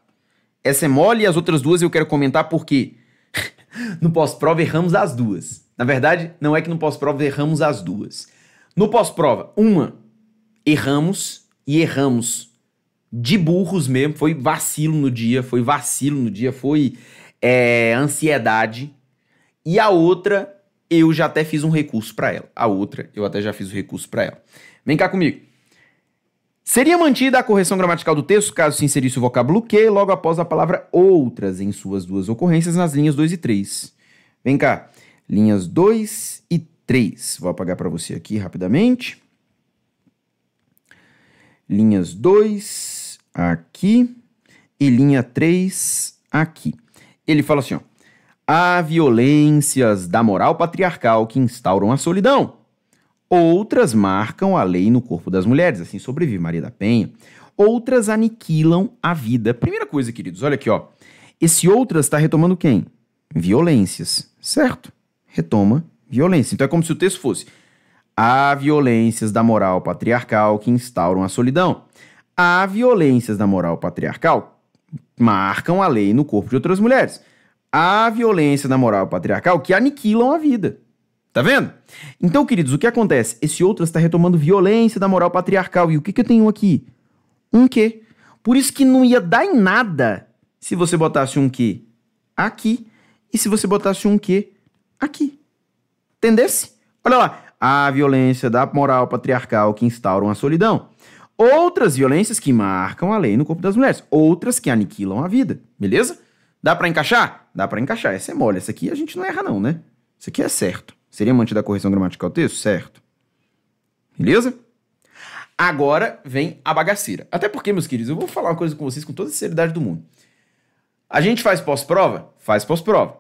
Essa é mole e as outras duas eu quero comentar porque no pós-prova erramos as duas. Na verdade, não é que no pós-prova erramos as duas. No pós-prova, uma, erramos e erramos de burros mesmo. Foi vacilo no dia, foi vacilo no dia, foi é, ansiedade. E a outra, eu já até fiz um recurso para ela. A outra, eu até já fiz o recurso para ela. Vem cá comigo. Seria mantida a correção gramatical do texto caso se inserisse o vocábulo que logo após a palavra outras em suas duas ocorrências nas linhas 2 e 3. Vem cá. Linhas 2 e 3. Vou apagar para você aqui rapidamente. Linhas 2 aqui e linha 3 aqui. Ele fala assim, ó. Há violências da moral patriarcal que instauram a solidão. Outras marcam a lei no corpo das mulheres, assim sobrevive Maria da Penha. Outras aniquilam a vida. Primeira coisa, queridos, olha aqui, ó. Esse outras está retomando quem? Violências, certo? Retoma violência. Então é como se o texto fosse: há violências da moral patriarcal que instauram a solidão. Há violências da moral patriarcal marcam a lei no corpo de outras mulheres. A violência da moral patriarcal que aniquilam a vida. Tá vendo? Então, queridos, o que acontece? Esse outro está retomando violência da moral patriarcal. E o que, que eu tenho aqui? Um quê? Por isso que não ia dar em nada se você botasse um quê aqui e se você botasse um quê aqui. Entendesse? Olha lá. A violência da moral patriarcal que instauram a solidão. Outras violências que marcam a lei no corpo das mulheres. Outras que aniquilam a vida. Beleza? Dá para encaixar? Dá para encaixar, essa é mole, essa aqui a gente não erra não, né? Isso aqui é certo. Seria mantida a correção gramatical do texto? Certo. Beleza? Agora vem a bagaceira. Até porque, meus queridos, eu vou falar uma coisa com vocês com toda a sinceridade do mundo. A gente faz pós-prova? Faz pós-prova.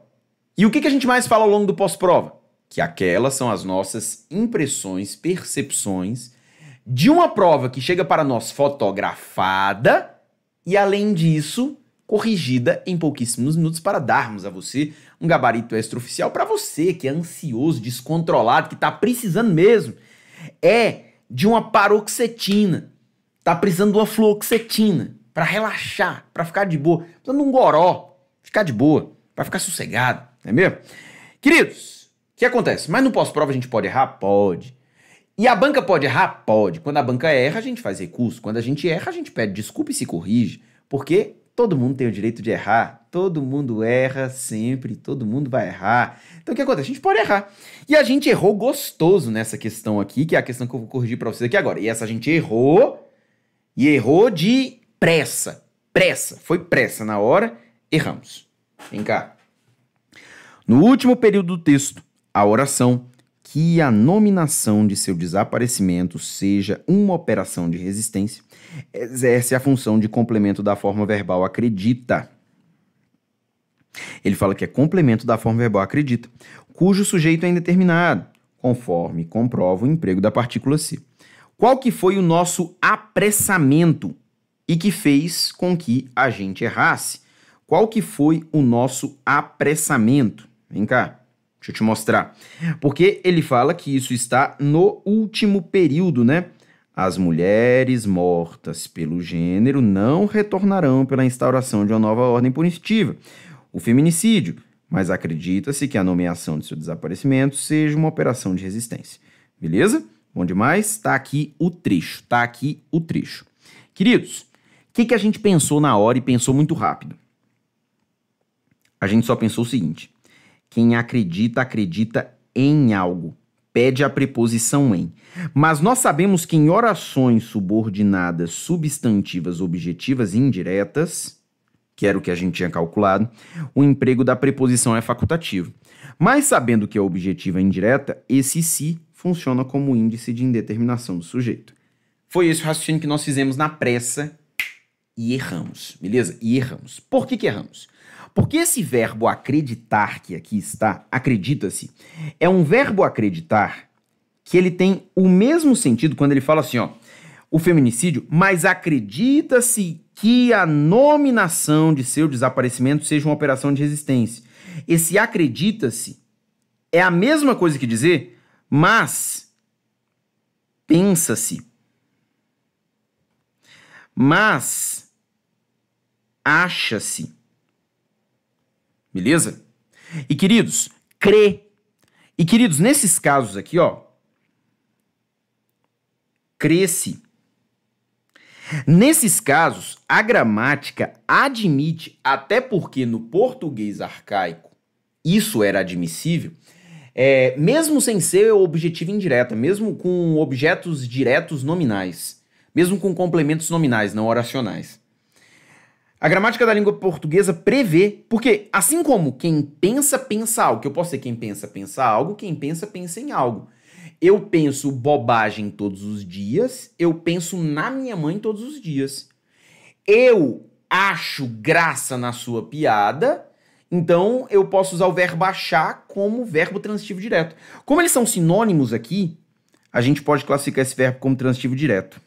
E o que, que a gente mais fala ao longo do pós-prova? Que aquelas são as nossas impressões, percepções de uma prova que chega para nós fotografada e, além disso, corrigida em pouquíssimos minutos para darmos a você um gabarito extraoficial para você que é ansioso, descontrolado, que está precisando mesmo é de uma paroxetina, está precisando de uma fluoxetina para relaxar, para ficar de boa, precisando de um goró, ficar de boa, para ficar sossegado, não é mesmo? Queridos, o que acontece? Mas no pós-prova a gente pode errar? Pode. E a banca pode errar? Pode. Quando a banca erra, a gente faz recurso. Quando a gente erra, a gente pede desculpa e se corrige. Porque Todo mundo tem o direito de errar. Todo mundo erra sempre, todo mundo vai errar. Então o que acontece? A gente pode errar. E a gente errou gostoso nessa questão aqui, que é a questão que eu vou corrigir para vocês aqui agora. E essa a gente errou e errou de pressa. Pressa, foi pressa na hora, erramos. Vem cá. No último período do texto, a oração que a nominação de seu desaparecimento seja uma operação de resistência exerce a função de complemento da forma verbal acredita. Ele fala que é complemento da forma verbal acredita, cujo sujeito é indeterminado, conforme comprova o emprego da partícula se. Qual que foi o nosso apressamento e que fez com que a gente errasse? Qual que foi o nosso apressamento? Vem cá, deixa eu te mostrar. Porque ele fala que isso está no último período, né? As mulheres mortas pelo gênero não retornarão pela instauração de uma nova ordem punitiva, o feminicídio, mas acredita-se que a nomeação de seu desaparecimento seja uma operação de resistência. Beleza? Bom demais? Tá aqui o trecho, tá aqui o trecho. Queridos, o que, que a gente pensou na hora e pensou muito rápido? A gente só pensou o seguinte: quem acredita, acredita em algo pede a preposição em. Mas nós sabemos que em orações subordinadas, substantivas, objetivas e indiretas, que era o que a gente tinha calculado, o emprego da preposição é facultativo. Mas sabendo que é objetiva e indireta, esse si funciona como índice de indeterminação do sujeito. Foi esse o raciocínio que nós fizemos na pressa e erramos, beleza? E erramos. Por que, que erramos? Porque esse verbo acreditar que aqui está, acredita-se, é um verbo acreditar que ele tem o mesmo sentido quando ele fala assim, ó, o feminicídio, mas acredita-se que a nominação de seu desaparecimento seja uma operação de resistência. Esse acredita-se é a mesma coisa que dizer, mas pensa-se. Mas acha-se. Beleza? E queridos, crê. E queridos, nesses casos aqui, ó, cresce. Nesses casos, a gramática admite, até porque no português arcaico isso era admissível, é, mesmo sem ser objetivo indireta, mesmo com objetos diretos nominais, mesmo com complementos nominais, não oracionais. A gramática da língua portuguesa prevê, porque assim como quem pensa, pensa algo, que eu posso ser quem pensa, pensa algo, quem pensa, pensa em algo. Eu penso bobagem todos os dias, eu penso na minha mãe todos os dias. Eu acho graça na sua piada, então eu posso usar o verbo achar como verbo transitivo direto. Como eles são sinônimos aqui, a gente pode classificar esse verbo como transitivo direto.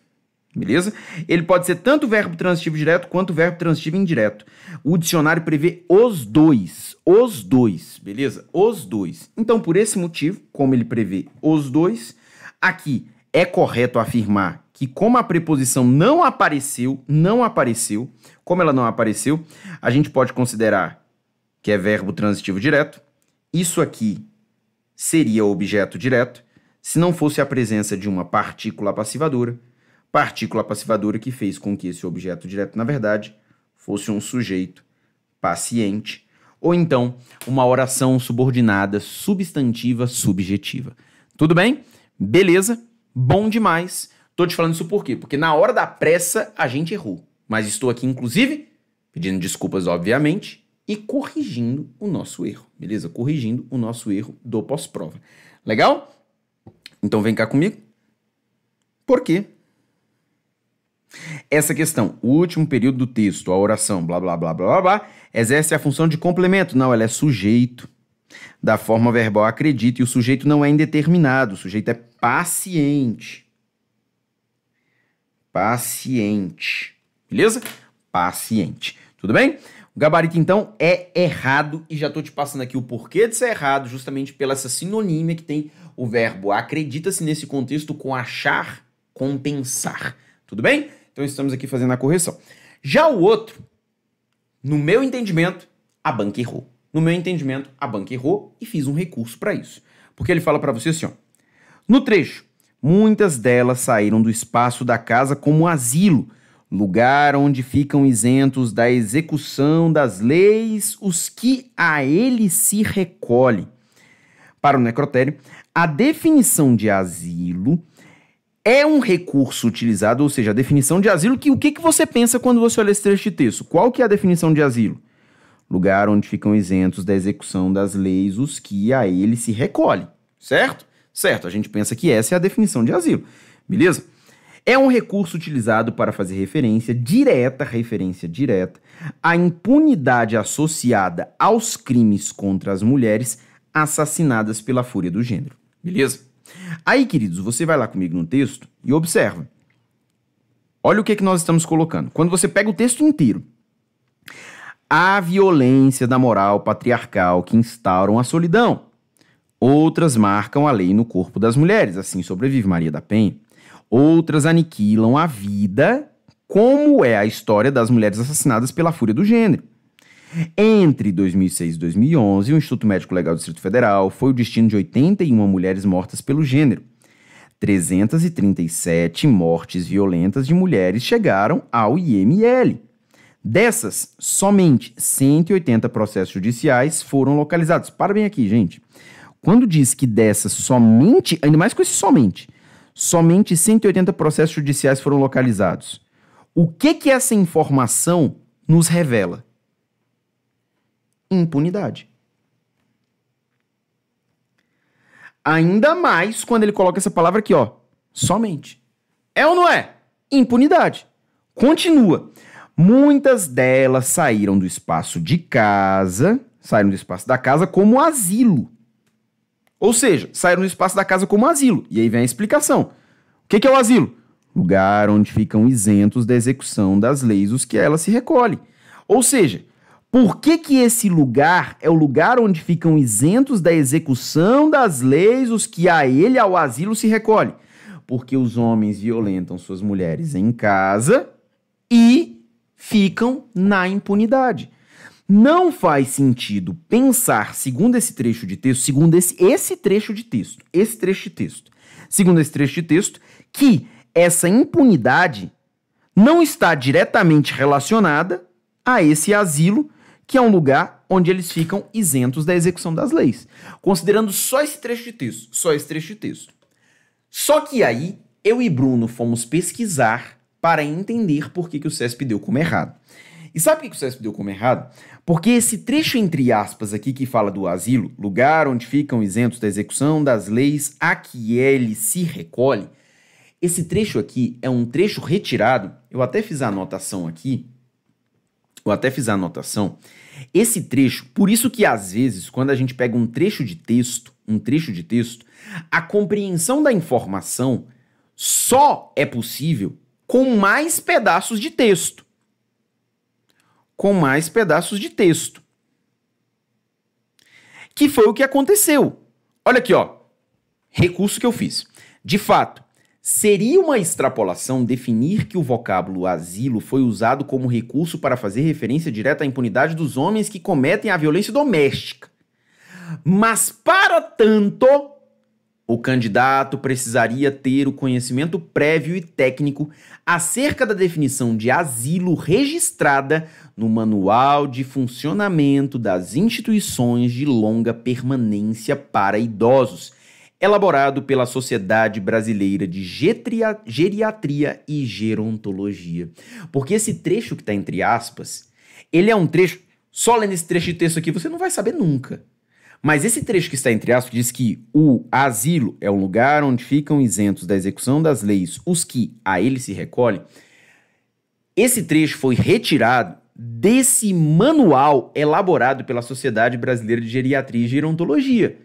Beleza? Ele pode ser tanto verbo transitivo direto quanto verbo transitivo indireto. O dicionário prevê os dois. Os dois, beleza? Os dois. Então, por esse motivo, como ele prevê os dois, aqui é correto afirmar que, como a preposição não apareceu, não apareceu, como ela não apareceu, a gente pode considerar que é verbo transitivo direto. Isso aqui seria objeto direto se não fosse a presença de uma partícula passivadora partícula passivadora que fez com que esse objeto direto, na verdade, fosse um sujeito paciente, ou então uma oração subordinada substantiva subjetiva. Tudo bem? Beleza? Bom demais. Tô te falando isso por quê? Porque na hora da pressa a gente errou. Mas estou aqui, inclusive, pedindo desculpas, obviamente, e corrigindo o nosso erro, beleza? Corrigindo o nosso erro do pós-prova. Legal? Então vem cá comigo. Por quê? Essa questão, o último período do texto, a oração, blá blá blá blá blá, blá exerce a função de complemento. Não, ela é sujeito. Da forma verbal acredita, e o sujeito não é indeterminado, o sujeito é paciente. Paciente. Beleza? Paciente. Tudo bem? O gabarito, então, é errado, e já estou te passando aqui o porquê de ser errado, justamente pela essa sinonímia que tem o verbo acredita-se nesse contexto com achar, com pensar. Tudo bem? Então estamos aqui fazendo a correção. Já o outro, no meu entendimento, a banca errou. No meu entendimento, a banca errou e fiz um recurso para isso. Porque ele fala para você assim, ó, No trecho, muitas delas saíram do espaço da casa como asilo, lugar onde ficam isentos da execução das leis os que a ele se recolhem. Para o necrotério, a definição de asilo é um recurso utilizado, ou seja, a definição de asilo, que o que, que você pensa quando você olha esse trecho de texto? Qual que é a definição de asilo? Lugar onde ficam isentos da execução das leis os que a ele se recolhem, certo? Certo, a gente pensa que essa é a definição de asilo, beleza? É um recurso utilizado para fazer referência direta, referência direta, à impunidade associada aos crimes contra as mulheres assassinadas pela fúria do gênero, beleza? Aí, queridos, você vai lá comigo no texto e observa. Olha o que, é que nós estamos colocando. Quando você pega o texto inteiro, há violência da moral patriarcal que instauram a solidão. Outras marcam a lei no corpo das mulheres, assim sobrevive Maria da Penha. Outras aniquilam a vida, como é a história das mulheres assassinadas pela fúria do gênero. Entre 2006 e 2011, o Instituto Médico Legal do Distrito Federal foi o destino de 81 mulheres mortas pelo gênero. 337 mortes violentas de mulheres chegaram ao IML. Dessas, somente 180 processos judiciais foram localizados. Para bem aqui, gente. Quando diz que dessas somente, ainda mais com esse somente, somente 180 processos judiciais foram localizados. O que que essa informação nos revela? impunidade. Ainda mais quando ele coloca essa palavra aqui, ó, somente. É ou não é? Impunidade. Continua. Muitas delas saíram do espaço de casa, saíram do espaço da casa como asilo. Ou seja, saíram do espaço da casa como asilo. E aí vem a explicação. O que é o asilo? Lugar onde ficam isentos da execução das leis os que ela se recolhe. Ou seja, por que, que esse lugar é o lugar onde ficam isentos da execução das leis os que a ele ao asilo se recolhem? Porque os homens violentam suas mulheres em casa e ficam na impunidade. Não faz sentido pensar, segundo esse trecho de texto, segundo esse, esse trecho de texto, esse trecho de texto, segundo esse trecho de texto, que essa impunidade não está diretamente relacionada a esse asilo que é um lugar onde eles ficam isentos da execução das leis, considerando só esse trecho de texto, só esse trecho de texto. Só que aí eu e Bruno fomos pesquisar para entender por que, que o CESP deu como errado. E sabe por que, que o CESP deu como errado? Porque esse trecho entre aspas aqui que fala do asilo, lugar onde ficam isentos da execução das leis a que ele se recolhe, esse trecho aqui é um trecho retirado. Eu até fiz a anotação aqui. Eu até fiz a anotação esse trecho, por isso que às vezes, quando a gente pega um trecho de texto, um trecho de texto, a compreensão da informação só é possível com mais pedaços de texto. Com mais pedaços de texto. Que foi o que aconteceu. Olha aqui, ó. Recurso que eu fiz. De fato, Seria uma extrapolação definir que o vocábulo asilo foi usado como recurso para fazer referência direta à impunidade dos homens que cometem a violência doméstica. Mas, para tanto, o candidato precisaria ter o conhecimento prévio e técnico acerca da definição de asilo registrada no Manual de Funcionamento das Instituições de Longa Permanência para Idosos elaborado pela Sociedade Brasileira de Getria, Geriatria e Gerontologia. Porque esse trecho que está entre aspas, ele é um trecho. Só lendo esse trecho de texto aqui você não vai saber nunca. Mas esse trecho que está entre aspas diz que o asilo é um lugar onde ficam isentos da execução das leis os que a ele se recolhem. Esse trecho foi retirado desse manual elaborado pela Sociedade Brasileira de Geriatria e Gerontologia.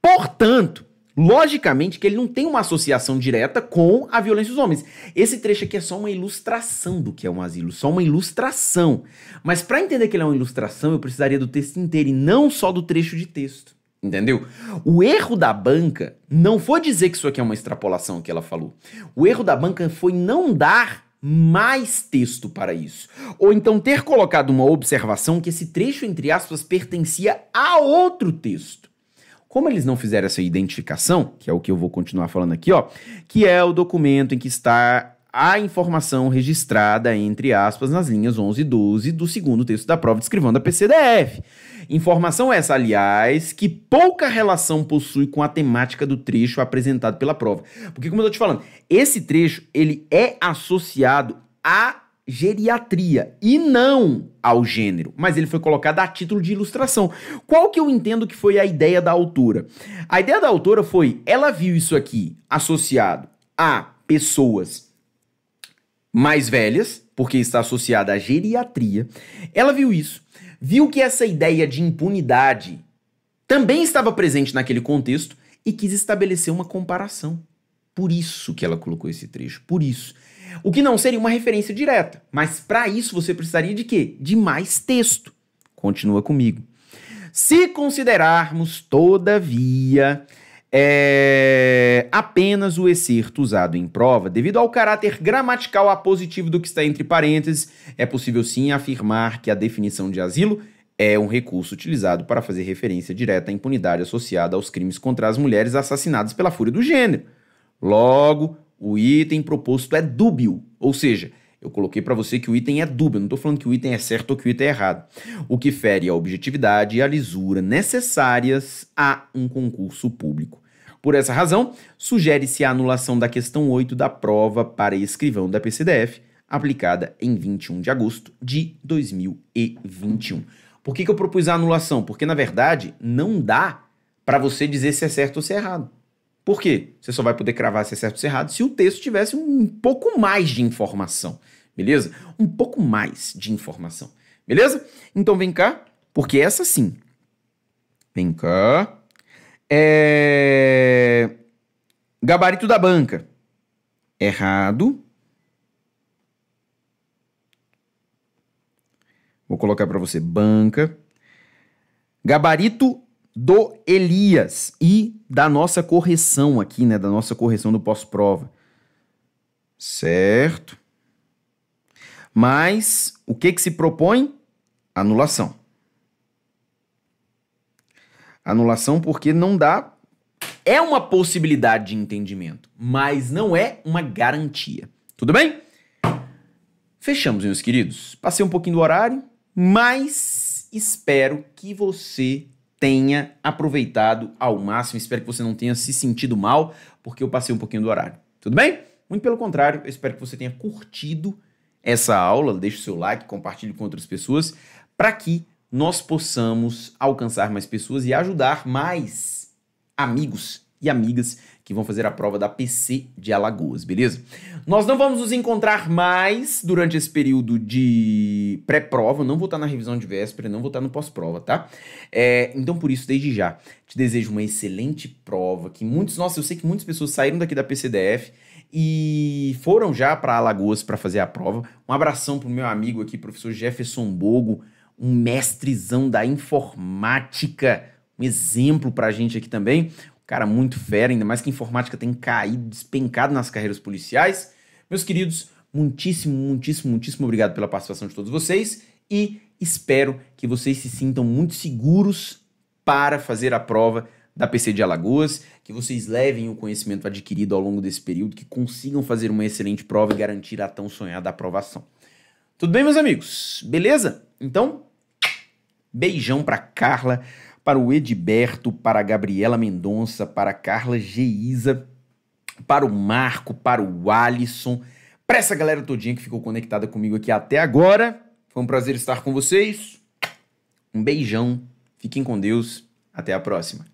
Portanto, Logicamente que ele não tem uma associação direta com a violência dos homens. Esse trecho aqui é só uma ilustração do que é um asilo, só uma ilustração. Mas para entender que ele é uma ilustração, eu precisaria do texto inteiro e não só do trecho de texto. Entendeu? O erro da banca não foi dizer que isso aqui é uma extrapolação que ela falou. O erro da banca foi não dar mais texto para isso. Ou então ter colocado uma observação que esse trecho, entre aspas, pertencia a outro texto. Como eles não fizeram essa identificação, que é o que eu vou continuar falando aqui, ó, que é o documento em que está a informação registrada, entre aspas, nas linhas 11 e 12 do segundo texto da prova descrevendo a PCDF. Informação essa, aliás, que pouca relação possui com a temática do trecho apresentado pela prova. Porque, como eu estou te falando, esse trecho ele é associado a geriatria e não ao gênero, mas ele foi colocado a título de ilustração. Qual que eu entendo que foi a ideia da autora? A ideia da autora foi, ela viu isso aqui associado a pessoas mais velhas, porque está associada à geriatria. Ela viu isso, viu que essa ideia de impunidade também estava presente naquele contexto e quis estabelecer uma comparação. Por isso que ela colocou esse trecho, por isso o que não seria uma referência direta. Mas para isso você precisaria de quê? De mais texto. Continua comigo. Se considerarmos, todavia, é apenas o excerto usado em prova, devido ao caráter gramatical apositivo do que está entre parênteses, é possível sim afirmar que a definição de asilo é um recurso utilizado para fazer referência direta à impunidade associada aos crimes contra as mulheres assassinadas pela fúria do gênero. Logo, o item proposto é dúbio, ou seja, eu coloquei para você que o item é dúbio, não estou falando que o item é certo ou que o item é errado. O que fere a objetividade e a lisura necessárias a um concurso público. Por essa razão, sugere-se a anulação da questão 8 da prova para escrivão da PCDF, aplicada em 21 de agosto de 2021. Por que, que eu propus a anulação? Porque, na verdade, não dá para você dizer se é certo ou se é errado. Por quê? Você só vai poder cravar se é certo ou se é errado se o texto tivesse um pouco mais de informação, beleza? Um pouco mais de informação, beleza? Então vem cá, porque essa sim. Vem cá. É... Gabarito da banca. Errado. Vou colocar para você banca. Gabarito do Elias e da nossa correção aqui, né? Da nossa correção do pós-prova. Certo? Mas o que que se propõe? Anulação. Anulação porque não dá. É uma possibilidade de entendimento, mas não é uma garantia. Tudo bem? Fechamos, meus queridos. Passei um pouquinho do horário, mas espero que você tenha aproveitado ao máximo. Espero que você não tenha se sentido mal, porque eu passei um pouquinho do horário. Tudo bem? Muito pelo contrário, eu espero que você tenha curtido essa aula. Deixe o seu like, compartilhe com outras pessoas, para que nós possamos alcançar mais pessoas e ajudar mais amigos e amigas que vão fazer a prova da PC de Alagoas, beleza? Nós não vamos nos encontrar mais durante esse período de pré-prova, não vou estar na revisão de véspera, não vou estar no pós-prova, tá? É, então, por isso, desde já, te desejo uma excelente prova, que muitos, nossa, eu sei que muitas pessoas saíram daqui da PCDF e foram já para Alagoas para fazer a prova. Um abração o meu amigo aqui, professor Jefferson Bogo, um mestrezão da informática, um exemplo a gente aqui também. Cara, muito fera, ainda mais que a informática tem caído, despencado nas carreiras policiais. Meus queridos, muitíssimo, muitíssimo, muitíssimo obrigado pela participação de todos vocês e espero que vocês se sintam muito seguros para fazer a prova da PC de Alagoas, que vocês levem o conhecimento adquirido ao longo desse período, que consigam fazer uma excelente prova e garantir a tão sonhada aprovação. Tudo bem, meus amigos? Beleza? Então, beijão para Carla para o Edberto, para a Gabriela Mendonça, para a Carla Geiza, para o Marco, para o Alisson, para essa galera todinha que ficou conectada comigo aqui até agora. Foi um prazer estar com vocês. Um beijão, fiquem com Deus, até a próxima.